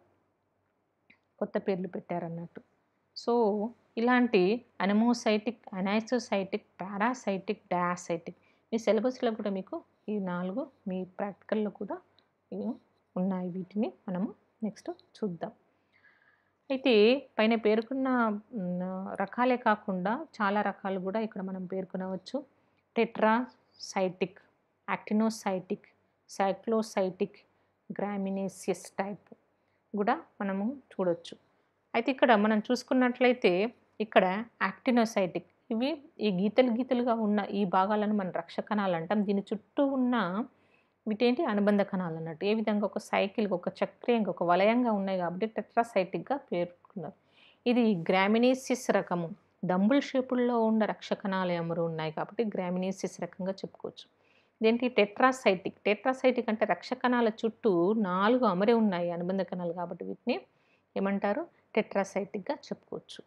కొత్త పేర్లు పెట్టారన్నట్టు సో ఇలాంటి అనమోసైటిక్ అనాసోసైటిక్ పారాసైటిక్ డయాసైటిక్ మీ సిలబస్లో కూడా మీకు ఈ నాలుగు మీ ప్రాక్టికల్లో కూడా ఉన్నాయి వీటిని మనము నెక్స్ట్ చూద్దాం అయితే పైన పేర్కొన్న రకాలే కాకుండా చాలా రకాలు కూడా ఇక్కడ మనం పేర్కొనవచ్చు టెట్రాసైటిక్ యాక్టినోసైటిక్ సైక్లోసైటిక్ గ్రామినేసియస్ టైప్ కూడా మనము చూడవచ్చు అయితే ఇక్కడ మనం చూసుకున్నట్లయితే ఇక్కడ యాక్టినోసైటిక్ ఇవి ఈ గీతలు గీతలుగా ఉన్న ఈ భాగాలను మనం రక్ష కణాలు అంటాం దీని చుట్టూ ఉన్న వీటేంటి అనుబంధ కణాలు అన్నట్టు ఏ విధంగా ఒక సైకిల్కి ఒక చక్రీయంగా ఒక వలయంగా ఉన్నాయి కాబట్టి టెట్రాసైటిక్గా పేర్కొన్నారు ఇది గ్రామినేసిస్ రకము డంబుల్ షేపుల్లో ఉన్న రక్ష కణాలు ఎమరు ఉన్నాయి కాబట్టి గ్రామినేసిస్ రకంగా చెప్పుకోవచ్చు ఇదేంటి టెట్రాసైటిక్ టెట్రాసైటిక్ అంటే రక్ష కణాల చుట్టూ నాలుగు అమరే ఉన్నాయి అనుబంధ కణాలు కాబట్టి వీటిని ఏమంటారు టెట్రాసైటిక్గా చెప్పుకోవచ్చు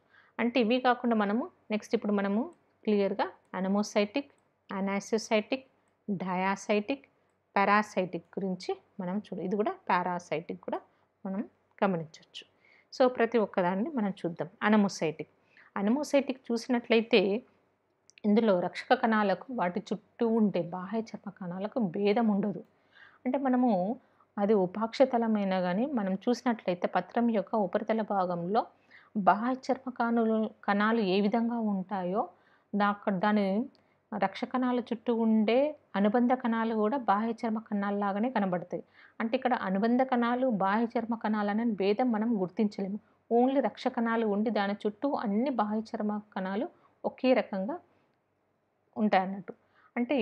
అంటే ఇవి కాకుండా మనము నెక్స్ట్ ఇప్పుడు మనము క్లియర్గా అనమోసైటిక్ అనాసిసైటిక్ డయాసైటిక్ పారాసైటిక్ గురించి మనం చూడ ఇది కూడా పారాసైటిక్ కూడా మనం గమనించవచ్చు సో ప్రతి ఒక్కదాన్ని మనం చూద్దాం అనమోసైటిక్ అనమోసైటిక్ చూసినట్లయితే ఇందులో రక్షక కణాలకు వాటి చుట్టూ ఉండే బాహ్య చర్మ కణాలకు భేదం ఉండదు అంటే మనము అది ఉపాక్షతలమైన కానీ మనం చూసినట్లయితే పత్రం యొక్క ఉపరితల భాగంలో బాహ్య చర్మ కణాలు కణాలు ఏ విధంగా ఉంటాయో దాక దాని రక్ష కణాల చుట్టూ ఉండే అనుబంధ కణాలు కూడా బాహ్య చర్మ కణాల్లాగానే కనబడతాయి అంటే ఇక్కడ అనుబంధ కణాలు బాహ్య చర్మ కణాలు అనే భేదం మనం గుర్తించలేము ఓన్లీ రక్ష కణాలు ఉండి దాని చుట్టూ అన్ని బాహ్య చర్మ కణాలు ఒకే రకంగా ఉంటాయన్నట్టు అంటే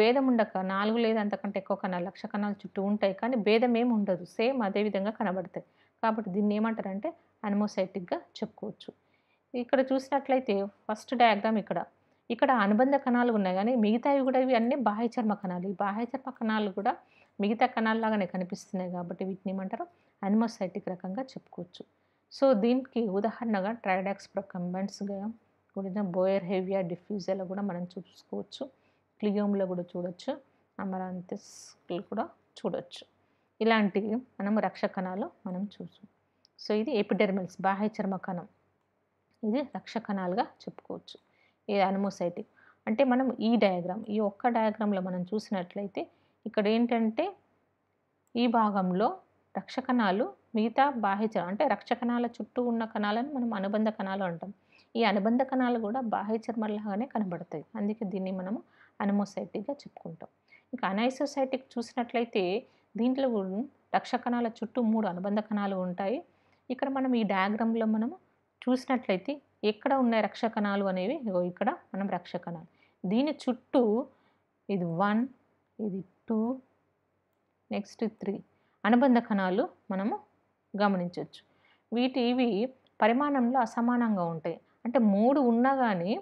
భేదం ఉండక నాలుగు లేదా అంతకంటే ఎక్కువ కణాలు లక్ష కణాలు చుట్టూ ఉంటాయి కానీ భేదం ఏమి ఉండదు సేమ్ అదే విధంగా కనబడతాయి కాబట్టి దీన్ని ఏమంటారంటే అనుమోసైటిక్గా చెప్పుకోవచ్చు ఇక్కడ చూసినట్లయితే ఫస్ట్ డయాగ్రామ్ ఇక్కడ ఇక్కడ అనుబంధ కణాలు ఉన్నాయి కానీ మిగతావి కూడా ఇవి అన్నీ బాహ్యచర్మ కణాలు ఈ బాహ్యచర్మ కణాలు కూడా మిగతా కణాల్లాగానే కనిపిస్తున్నాయి కాబట్టి వీటిని ఏమంటారు అనుమోసైటిక్ రకంగా చెప్పుకోవచ్చు సో దీనికి ఉదాహరణగా ట్రైడాక్స్ కంబెంట్స్గా కూడా బోయర్ హెవియా డిఫ్యూజర్లో కూడా మనం చూసుకోవచ్చు క్లియోమ్లో కూడా చూడొచ్చు అమరాంతిస్లో కూడా చూడొచ్చు ఇలాంటివి మనం రక్ష కణాలు మనం చూసాం సో ఇది ఎపిడెర్మిల్స్ బాహ్య చర్మ కణం ఇది రక్ష కణాలుగా చెప్పుకోవచ్చు ఇది అనుమోసైటిక్ అంటే మనం ఈ డయాగ్రామ్ ఈ ఒక్క డయాగ్రామ్లో మనం చూసినట్లయితే ఇక్కడ ఏంటంటే ఈ భాగంలో రక్షకణాలు మిగతా బాహ్యచర అంటే రక్షకణాల చుట్టూ ఉన్న కణాలను మనం అనుబంధ కణాలు అంటాం ఈ అనుబంధ కణాలు కూడా బాహ్య లాగానే కనబడతాయి అందుకే దీన్ని మనము అనమోసైటిక్గా చెప్పుకుంటాం ఇంకా అనైసోసైటిక్ చూసినట్లయితే దీంట్లో కూడా రక్షకణాల చుట్టూ మూడు అనుబంధ కణాలు ఉంటాయి ఇక్కడ మనం ఈ డయాగ్రామ్లో మనం చూసినట్లయితే ఎక్కడ ఉన్నాయి రక్షకణాలు అనేవి ఇక్కడ మనం రక్షకణాలు దీని చుట్టూ ఇది వన్ ఇది టూ నెక్స్ట్ త్రీ అనుబంధ కణాలు మనము గమనించవచ్చు వీటి ఇవి పరిమాణంలో అసమానంగా ఉంటాయి అంటే మూడు ఉన్నా కానీ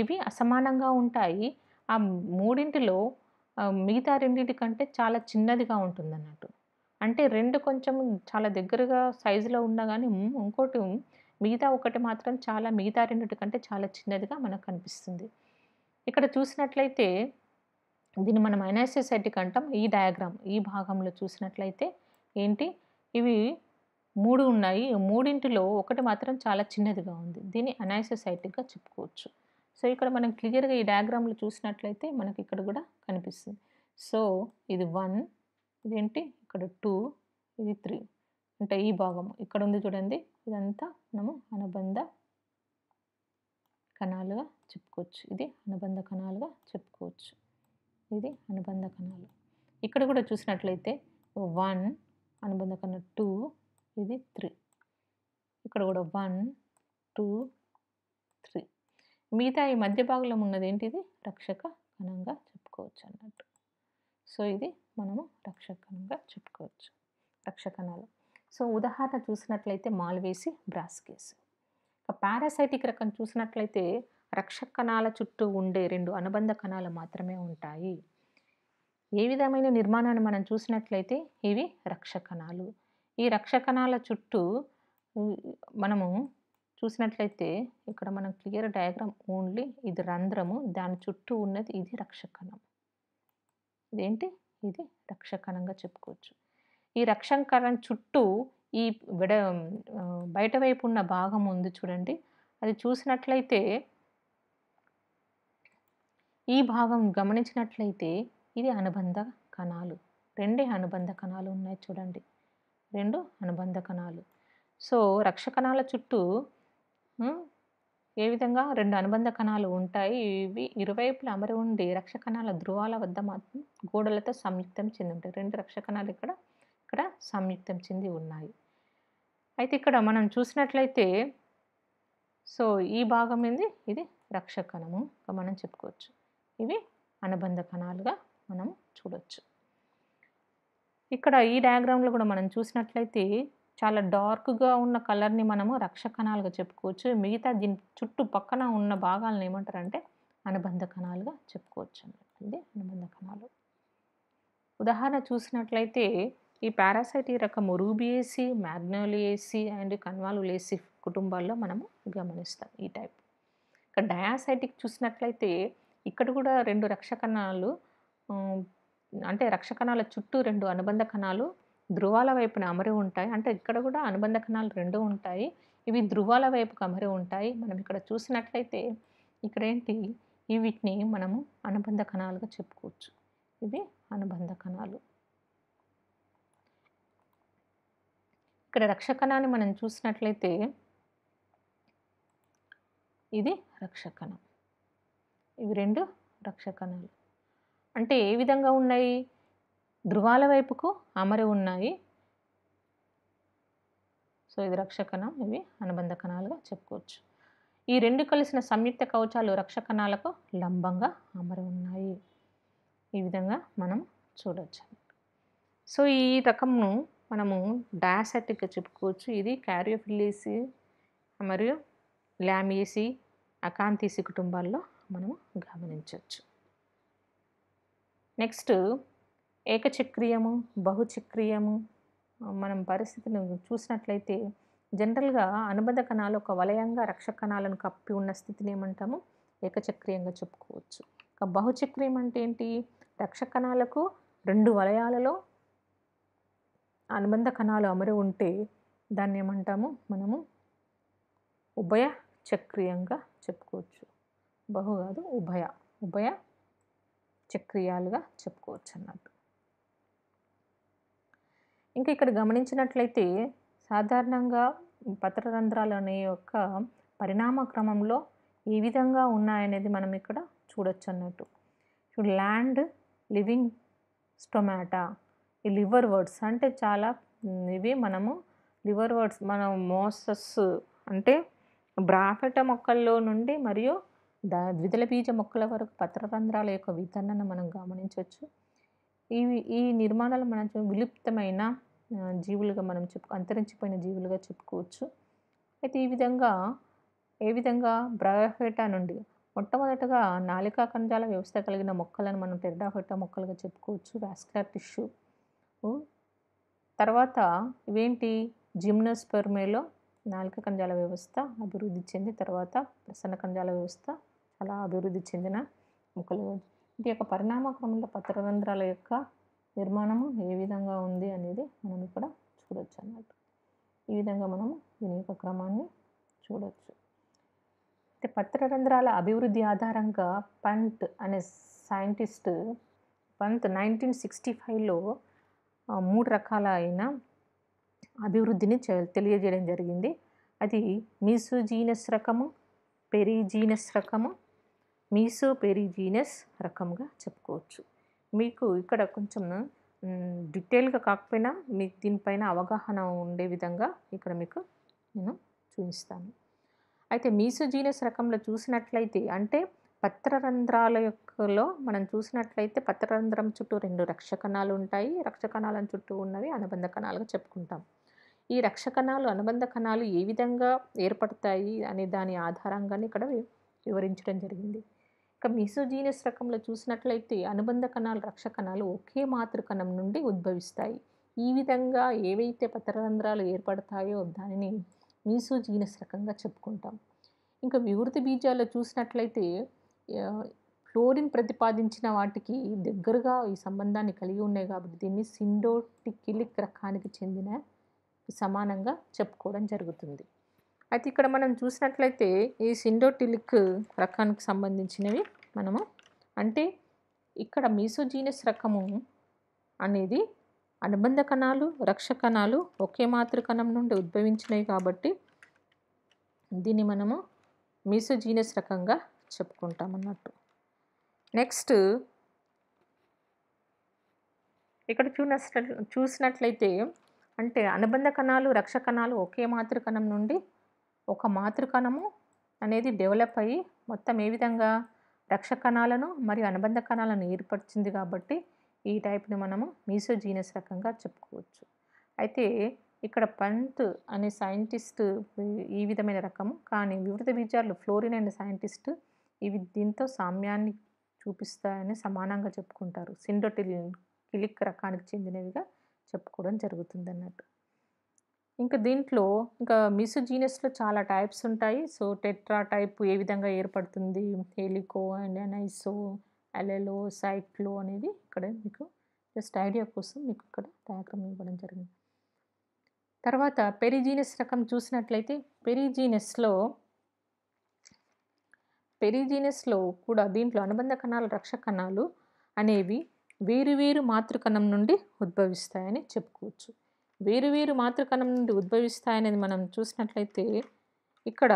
ఇవి అసమానంగా ఉంటాయి ఆ మూడింటిలో మిగతా రెండింటి కంటే చాలా చిన్నదిగా ఉంటుంది అన్నట్టు అంటే రెండు కొంచెం చాలా దగ్గరగా సైజులో ఉన్నా కానీ ఇంకోటి మిగతా ఒకటి మాత్రం చాలా మిగతా కంటే చాలా చిన్నదిగా మనకు కనిపిస్తుంది. ఇక్కడ చూసినట్లయితే దీన్ని మనం అనాస్టెసైటిక్ అంటాం. ఈ డయాగ్రామ్ ఈ భాగంలో చూసినట్లయితే ఏంటి ఇవి మూడు ఉన్నాయి. మూడింటిలో ఒకటి మాత్రం చాలా చిన్నదిగా ఉంది. దీన్ని అనాస్టెసైటిక్‌గా చెప్పుకోవచ్చు. సో, ఇక్కడ మనం క్లియర్‌గా ఈ డయాగ్రామ్‌లో చూసినట్లయితే మనకి ఇక్కడ కూడా కనిపిస్తుంది. సో, ఇది వన్ ఇదేంటి ఇక్కడ టూ ఇది త్రీ అంటే ఈ భాగము ఇక్కడ ఉంది చూడండి ఇదంతా మనము అనుబంధ కణాలుగా చెప్పుకోవచ్చు ఇది అనుబంధ కణాలుగా చెప్పుకోవచ్చు ఇది అనుబంధ కణాలు ఇక్కడ కూడా చూసినట్లయితే వన్ అనుబంధ కణ టూ ఇది త్రీ ఇక్కడ కూడా వన్ టూ త్రీ మిగతా ఈ మధ్య భాగంలో ఉన్నది ఏంటిది రక్షక కణంగా చెప్పుకోవచ్చు అన్నట్టు సో ఇది మనము రక్షకణంగా చెప్పుకోవచ్చు రక్షకణాలు సో ఉదాహరణ చూసినట్లయితే మాల్వేసి బ్రాస్ కేసు పారాసైటిక్ రకం చూసినట్లయితే రక్షక కణాల చుట్టూ ఉండే రెండు అనుబంధ కణాలు మాత్రమే ఉంటాయి ఏ విధమైన నిర్మాణాన్ని మనం చూసినట్లయితే ఇవి రక్షకణాలు ఈ రక్షకణాల కణాల చుట్టూ మనము చూసినట్లయితే ఇక్కడ మనం క్లియర్ డయాగ్రామ్ ఓన్లీ ఇది రంధ్రము దాని చుట్టూ ఉన్నది ఇది రక్షకణం ఇదేంటి ఇది రక్షకణంగా చెప్పుకోవచ్చు ఈ రక్షకణం చుట్టూ ఈ విడ బయట వైపు ఉన్న భాగం ఉంది చూడండి అది చూసినట్లయితే ఈ భాగం గమనించినట్లయితే ఇది అనుబంధ కణాలు రెండే అనుబంధ కణాలు ఉన్నాయి చూడండి రెండు అనుబంధ కణాలు సో రక్షకణాల చుట్టూ ఏ విధంగా రెండు అనుబంధ కణాలు ఉంటాయి ఇవి ఇరువైపులా అమరి ఉండి రక్ష కణాల వద్ద మాత్రం గోడలతో సంయుక్తం చెంది ఉంటాయి రెండు రక్ష కణాలు ఇక్కడ ఇక్కడ సంయుక్తం చెంది ఉన్నాయి అయితే ఇక్కడ మనం చూసినట్లయితే సో ఈ భాగం ఏంది ఇది రక్షకణము మనం చెప్పుకోవచ్చు ఇవి అనుబంధ కణాలుగా మనం చూడవచ్చు ఇక్కడ ఈ డయాగ్రామ్లో కూడా మనం చూసినట్లయితే చాలా డార్క్గా ఉన్న కలర్ని మనము రక్ష కణాలుగా చెప్పుకోవచ్చు మిగతా దీని చుట్టూ పక్కన ఉన్న భాగాలను ఏమంటారంటే అనుబంధ కణాలుగా చెప్పుకోవచ్చు అండి అనుబంధ కణాలు ఉదాహరణ చూసినట్లయితే ఈ పారాసైట్ రకము రూబియేసి మ్యాగ్నోలియేసి అండ్ కన్వాలులేసి కుటుంబాల్లో మనము గమనిస్తాం ఈ టైప్ ఇక్కడ డయాసైటిక్ చూసినట్లయితే ఇక్కడ కూడా రెండు రక్ష కణాలు అంటే రక్ష కణాల చుట్టూ రెండు అనుబంధ కణాలు ధృవాల వైపున అమరి ఉంటాయి అంటే ఇక్కడ కూడా అనుబంధ కణాలు రెండు ఉంటాయి ఇవి ధృవాల వైపుకు అమరి ఉంటాయి మనం ఇక్కడ చూసినట్లయితే ఇక్కడ ఏంటి వీటిని మనము అనుబంధ కణాలుగా చెప్పుకోవచ్చు ఇవి అనుబంధ కణాలు ఇక్కడ రక్షకణాన్ని మనం చూసినట్లయితే ఇది రక్షకణం ఇవి రెండు రక్షకణాలు అంటే ఏ విధంగా ఉన్నాయి ధృవాల వైపుకు అమరి ఉన్నాయి సో ఇది రక్షకణం ఇవి అనుబంధ కణాలుగా చెప్పుకోవచ్చు ఈ రెండు కలిసిన సంయుక్త కవచాలు రక్షకణాలకు లంబంగా అమరి ఉన్నాయి ఈ విధంగా మనం చూడవచ్చు సో ఈ రకంను మనము డయాసెటిక్గా చెప్పుకోవచ్చు ఇది క్యారియోఫిలీసి మరియు లామియేసి అకాంతీసి కుటుంబాల్లో మనము గమనించవచ్చు నెక్స్ట్ ఏకచక్రీయము బహుచక్రీయము మనం పరిస్థితిని చూసినట్లయితే జనరల్గా అనుబంధ కణాలు ఒక వలయంగా రక్షక కణాలను కప్పి ఉన్న స్థితిని ఏమంటాము ఏకచక్రీయంగా చెప్పుకోవచ్చు ఇక బహుచక్రీయం అంటే ఏంటి రక్ష కణాలకు రెండు వలయాలలో అనుబంధ కణాలు అమరి ఉంటే దాన్ని ఏమంటాము మనము ఉభయ చక్రీయంగా చెప్పుకోవచ్చు బహు కాదు ఉభయ ఉభయ చక్రీయాలుగా చెప్పుకోవచ్చు అన్నట్టు ఇంకా ఇక్కడ గమనించినట్లయితే సాధారణంగా పత్రరంధ్రాలు అనే యొక్క పరిణామ క్రమంలో ఏ విధంగా ఉన్నాయనేది మనం ఇక్కడ చూడొచ్చు అన్నట్టు ల్యాండ్ లివింగ్ స్టొమాటా ఈ లివర్ వర్డ్స్ అంటే చాలా ఇవి మనము లివర్ వర్డ్స్ మనం మోసస్ అంటే బ్రాఫెట మొక్కల్లో నుండి మరియు దా ద్విదళ బీజ మొక్కల వరకు పత్రరంధ్రాల యొక్క విధానాన్ని మనం గమనించవచ్చు ఈ ఈ నిర్మాణాలు మనం విలుప్తమైన జీవులుగా మనం చెప్పు అంతరించిపోయిన జీవులుగా చెప్పుకోవచ్చు అయితే ఈ విధంగా ఏ విధంగా బ్రయోఫైటా నుండి మొట్టమొదటగా నాలికా కంజాల వ్యవస్థ కలిగిన మొక్కలను మనం టెర్డాఫైటా మొక్కలుగా చెప్పుకోవచ్చు వ్యాస్కులర్ టిష్యూ తర్వాత ఇవేంటి జిమ్నోస్పెర్మేలో నాలిక కంజాల వ్యవస్థ అభివృద్ధి చెంది తర్వాత ప్రసన్న కంజాల వ్యవస్థ చాలా అభివృద్ధి చెందిన మొక్కలు వీటి యొక్క పరిణామ క్రమంలో పత్రరంధ్రాల యొక్క నిర్మాణము ఏ విధంగా ఉంది అనేది మనం ఇక్కడ చూడొచ్చు అన్నట్టు ఈ విధంగా మనము దీని యొక్క క్రమాన్ని చూడవచ్చు అయితే పత్రరంధ్రాల అభివృద్ధి ఆధారంగా పంట్ అనే సైంటిస్ట్ పంత్ నైన్టీన్ సిక్స్టీ ఫైవ్లో మూడు రకాల అయిన అభివృద్ధిని తెలియజేయడం జరిగింది అది జీనస్ రకము పెరిజీనస్ రకము మీసోపెరిజీనస్ రకంగా చెప్పుకోవచ్చు మీకు ఇక్కడ కొంచెం డీటెయిల్గా కాకపోయినా మీకు దీనిపైన అవగాహన ఉండే విధంగా ఇక్కడ మీకు నేను చూపిస్తాను అయితే మీసోజీనస్ రకంలో చూసినట్లయితే అంటే పత్రరంధ్రాల యొక్కలో మనం చూసినట్లయితే పత్రరంధ్రం చుట్టూ రెండు రక్షకణాలు ఉంటాయి రక్షకణాల చుట్టూ ఉన్నవి అనుబంధ కణాలుగా చెప్పుకుంటాం ఈ రక్షకణాలు అనుబంధ కణాలు ఏ విధంగా ఏర్పడతాయి అనే దాని ఆధారంగానే ఇక్కడ వివరించడం జరిగింది ఇక మిసోజీనియస్ రకంలో చూసినట్లయితే అనుబంధ కణాలు రక్ష కణాలు ఒకే మాతృకణం నుండి ఉద్భవిస్తాయి ఈ విధంగా ఏవైతే పతరంధ్రాలు ఏర్పడతాయో దానిని మీసోజీనస్ రకంగా చెప్పుకుంటాం ఇంకా వివృతి బీజాల్లో చూసినట్లయితే ఫ్లోరిన్ ప్రతిపాదించిన వాటికి దగ్గరగా ఈ సంబంధాన్ని కలిగి ఉన్నాయి కాబట్టి దీన్ని సిండోటికిలిక్ రకానికి చెందిన సమానంగా చెప్పుకోవడం జరుగుతుంది అయితే ఇక్కడ మనం చూసినట్లయితే ఈ సిండోటిలిక్ రకానికి సంబంధించినవి మనము అంటే ఇక్కడ మీసోజీనస్ రకము అనేది అనుబంధ కణాలు రక్ష కణాలు ఒకే మాతృకణం నుండి ఉద్భవించినవి కాబట్టి దీన్ని మనము మీసోజీనస్ రకంగా చెప్పుకుంటాం అన్నట్టు నెక్స్ట్ ఇక్కడ చూన చూసినట్లయితే అంటే అనుబంధ కణాలు రక్ష కణాలు ఒకే మాతృకణం నుండి ఒక మాతృకణము అనేది డెవలప్ అయ్యి మొత్తం ఏ విధంగా రక్ష కణాలను మరియు అనుబంధ కణాలను ఏర్పరిచింది కాబట్టి ఈ టైప్ని మనము మీసోజీనస్ రకంగా చెప్పుకోవచ్చు అయితే ఇక్కడ పంత్ అనే సైంటిస్ట్ ఈ విధమైన రకము కానీ వివిధ బీజాలు ఫ్లోరిన్ అనే సైంటిస్ట్ ఇవి దీంతో సామ్యాన్ని చూపిస్తాయని సమానంగా చెప్పుకుంటారు సిండోటిలిన్ కిలిక్ రకానికి చెందినవిగా చెప్పుకోవడం జరుగుతుంది అన్నట్టు ఇంకా దీంట్లో ఇంకా మిస్జీనియస్లో చాలా టైప్స్ ఉంటాయి సో టెట్రా టైప్ ఏ విధంగా ఏర్పడుతుంది హెలికో అండ్ ఎనైసో అలెలో సైక్లో అనేది ఇక్కడ మీకు జస్ట్ ఐడియా కోసం మీకు ఇక్కడ డయాగ్రామ్ ఇవ్వడం జరిగింది తర్వాత పెరిజీనియస్ రకం చూసినట్లయితే పెరిజీనియస్లో పెరిజీనియస్లో కూడా దీంట్లో అనుబంధ కణాలు రక్ష కణాలు అనేవి వేరు వేరు మాతృకణం నుండి ఉద్భవిస్తాయని చెప్పుకోవచ్చు వేరు వేరు మాతృకణం నుండి ఉద్భవిస్తాయనేది మనం చూసినట్లయితే ఇక్కడ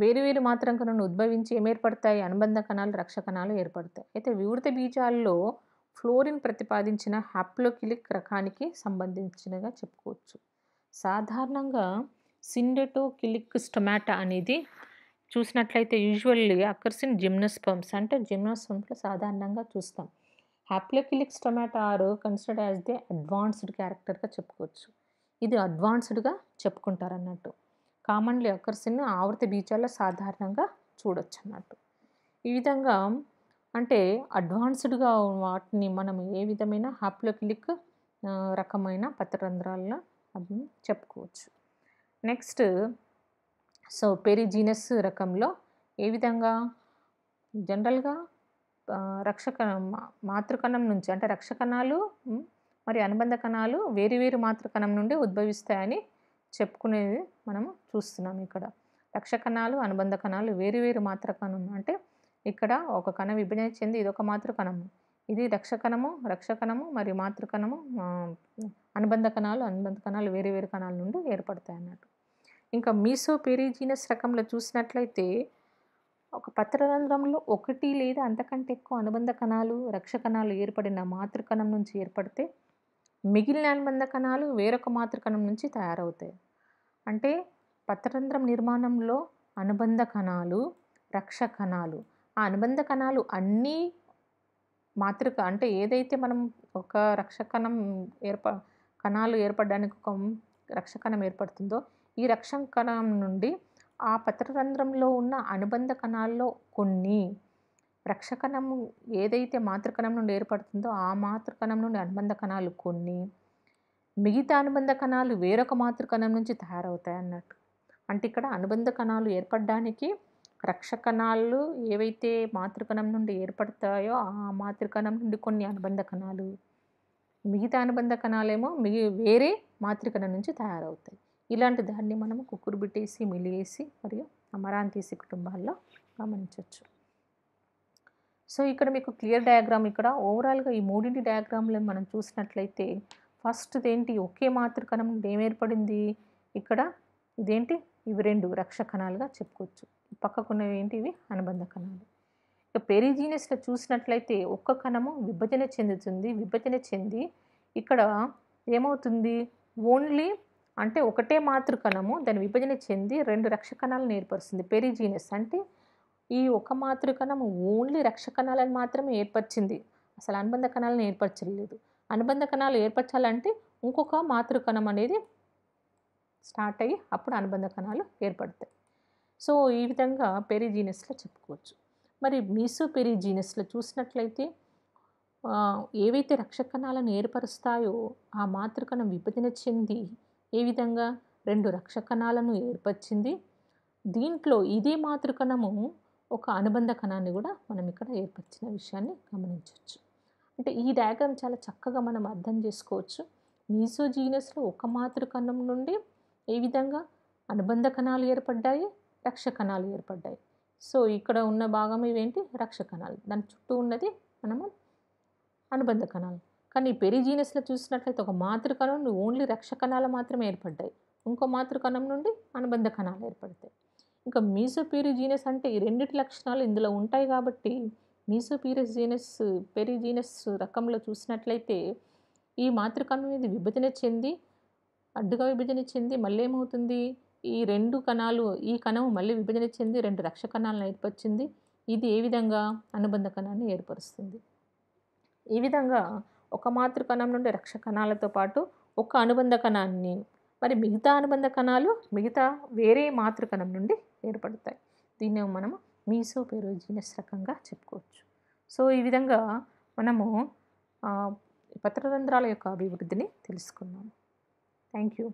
వేరు వేరు మాత్రం కణాలు ఉద్భవించి ఏమేర్పడతాయి అనుబంధ కణాలు రక్ష కణాలు ఏర్పడతాయి అయితే వివృత బీజాల్లో ఫ్లోరిన్ ప్రతిపాదించిన హ్యాప్లోకిలిక్ రకానికి సంబంధించినగా చెప్పుకోవచ్చు సాధారణంగా సిండెటోకిలిక్ స్టొమాటా అనేది చూసినట్లయితే యూజువల్లీ అక్కర్సిన్ జిమ్నోస్పమ్స్ అంటే జిమ్నోస్పమ్స్లో సాధారణంగా చూస్తాం haplocheilic stomata are considered as the advanced క్యారెక్టర్గా చెప్పుకోవచ్చు ఇది అడ్వాన్స్డ్గా చెప్పుకుంటారు అన్నట్టు కామన్లీ అకర్స్ని ఆవృత బీజాల్లో సాధారణంగా చూడొచ్చు అన్నట్టు ఈ విధంగా అంటే అడ్వాన్స్డ్గా వాటిని మనం ఏ విధమైన హాప్లోకిలిక్ రకమైన పత్రరంధ్రాలను అది చెప్పుకోవచ్చు నెక్స్ట్ సో పెరిజీనస్ రకంలో ఏ విధంగా జనరల్గా రక్షకణం మాతృకణం నుంచి అంటే రక్షకణాలు మరి అనుబంధ కణాలు వేరువేరు మాతృకణం నుండి ఉద్భవిస్తాయని చెప్పుకునేది మనం చూస్తున్నాం ఇక్కడ రక్షకణాలు అనుబంధ కణాలు వేరువేరు మాతృకణం అంటే ఇక్కడ ఒక కణ విభజన చెంది ఇదొక మాతృకణము ఇది రక్షకణము రక్షకణము మరియు మాతృకణము అనుబంధ కణాలు అనుబంధ కణాలు వేరు వేరు కణాల నుండి ఏర్పడతాయి అన్నట్టు ఇంకా మీసో పెరిజీనస్ రకంలో చూసినట్లయితే ఒక పత్రరంధ్రంలో ఒకటి లేదా అంతకంటే ఎక్కువ అనుబంధ కణాలు రక్ష కణాలు ఏర్పడిన మాతృకణం నుంచి ఏర్పడితే మిగిలిన అనుబంధ కణాలు వేరొక మాతృకణం నుంచి తయారవుతాయి అంటే పత్రరంధ్రం నిర్మాణంలో అనుబంధ కణాలు రక్ష కణాలు ఆ అనుబంధ కణాలు అన్నీ మాతృక అంటే ఏదైతే మనం ఒక రక్షకణం ఏర్ప కణాలు ఏర్పడడానికి ఒక రక్ష కణం ఏర్పడుతుందో ఈ రక్ష కణం నుండి ఆ పత్రరంధ్రంలో ఉన్న అనుబంధ కణాల్లో కొన్ని ప్రక్షకణం ఏదైతే మాతృకణం నుండి ఏర్పడుతుందో ఆ మాతృకణం నుండి అనుబంధ కణాలు కొన్ని మిగతా అనుబంధ కణాలు వేరొక మాతృకణం నుంచి తయారవుతాయి అన్నట్టు అంటే ఇక్కడ అనుబంధ కణాలు ఏర్పడడానికి రక్షకణాలు ఏవైతే మాతృకణం నుండి ఏర్పడతాయో ఆ మాతృకణం నుండి కొన్ని అనుబంధ కణాలు మిగతా అనుబంధ కణాలేమో మిగి వేరే మాతృకణం నుంచి తయారవుతాయి ఇలాంటి దాన్ని మనం కుక్కురు బిట్టేసి మిలియేసి మరియు అమరాంతీసి కుటుంబాల్లో గమనించవచ్చు సో ఇక్కడ మీకు క్లియర్ డయాగ్రామ్ ఇక్కడ ఓవరాల్గా ఈ మూడింటి డయాగ్రామ్లను మనం చూసినట్లయితే ఫస్ట్ ఏంటి ఒకే మాతృకణం కణం ఏమేర్పడింది ఇక్కడ ఇదేంటి ఇవి రెండు రక్ష కణాలుగా చెప్పుకోవచ్చు పక్కకున్నవి ఏంటి ఇవి అనుబంధ కణాలు ఇక పెరిజీనియస్లో చూసినట్లయితే ఒక్క కణము విభజన చెందుతుంది విభజన చెంది ఇక్కడ ఏమవుతుంది ఓన్లీ అంటే ఒకటే మాతృకణము దాని విభజన చెంది రెండు రక్షకణాలను ఏర్పరుస్తుంది పెరిజీనస్ అంటే ఈ ఒక మాతృకణము ఓన్లీ రక్షకణాలను మాత్రమే ఏర్పరిచింది అసలు అనుబంధ కణాలను ఏర్పరచలేదు అనుబంధ కణాలు ఏర్పరచాలంటే ఇంకొక మాతృకణం అనేది స్టార్ట్ అయ్యి అప్పుడు అనుబంధ కణాలు ఏర్పడతాయి సో ఈ విధంగా పెరిజీనస్లో చెప్పుకోవచ్చు మరి మీసో పెరిజీనస్లో చూసినట్లయితే ఏవైతే రక్షకణాలను ఏర్పరుస్తాయో ఆ మాతృకణం విభజన చెంది ఏ విధంగా రెండు రక్షకణాలను ఏర్పరిచింది దీంట్లో ఇదే మాతృకణము ఒక అనుబంధ కణాన్ని కూడా మనం ఇక్కడ ఏర్పరిచిన విషయాన్ని గమనించవచ్చు అంటే ఈ డయాగ్రామ్ చాలా చక్కగా మనం అర్థం చేసుకోవచ్చు మీసోజీనస్లో ఒక మాతృకణం నుండి ఏ విధంగా అనుబంధ కణాలు ఏర్పడ్డాయి రక్ష కణాలు ఏర్పడ్డాయి సో ఇక్కడ ఉన్న భాగం ఇవేంటి రక్ష కణాలు దాని చుట్టూ ఉన్నది మనము అనుబంధ కణాలు కానీ పెరిజీనస్లో చూసినట్లయితే ఒక మాతృకణం నువ్వు ఓన్లీ రక్ష కణాలు మాత్రమే ఏర్పడ్డాయి ఇంకో మాతృకణం నుండి అనుబంధ కణాలు ఏర్పడతాయి ఇంకా మీసోపీరిజీనస్ అంటే ఈ రెండిటి లక్షణాలు ఇందులో ఉంటాయి కాబట్టి జీనస్ పెరిజీనస్ రకంలో చూసినట్లయితే ఈ మాతృకణం ఇది విభజన చెంది అడ్డుగా విభజన చెంది మళ్ళీ ఏమవుతుంది ఈ రెండు కణాలు ఈ కణం మళ్ళీ విభజన చెంది రెండు రక్ష కణాలను ఏర్పరిచింది ఇది ఏ విధంగా అనుబంధ కణాన్ని ఏర్పరుస్తుంది ఈ విధంగా ఒక మాతృ కణం నుండి రక్ష కణాలతో పాటు ఒక అనుబంధ కణాన్ని మరి మిగతా అనుబంధ కణాలు మిగతా వేరే మాతృ కణం నుండి ఏర్పడతాయి దీన్ని మనము పేరోజీనస్ రకంగా చెప్పుకోవచ్చు సో ఈ విధంగా మనము పత్రరంధ్రాల యొక్క అభివృద్ధిని తెలుసుకున్నాము థ్యాంక్ యూ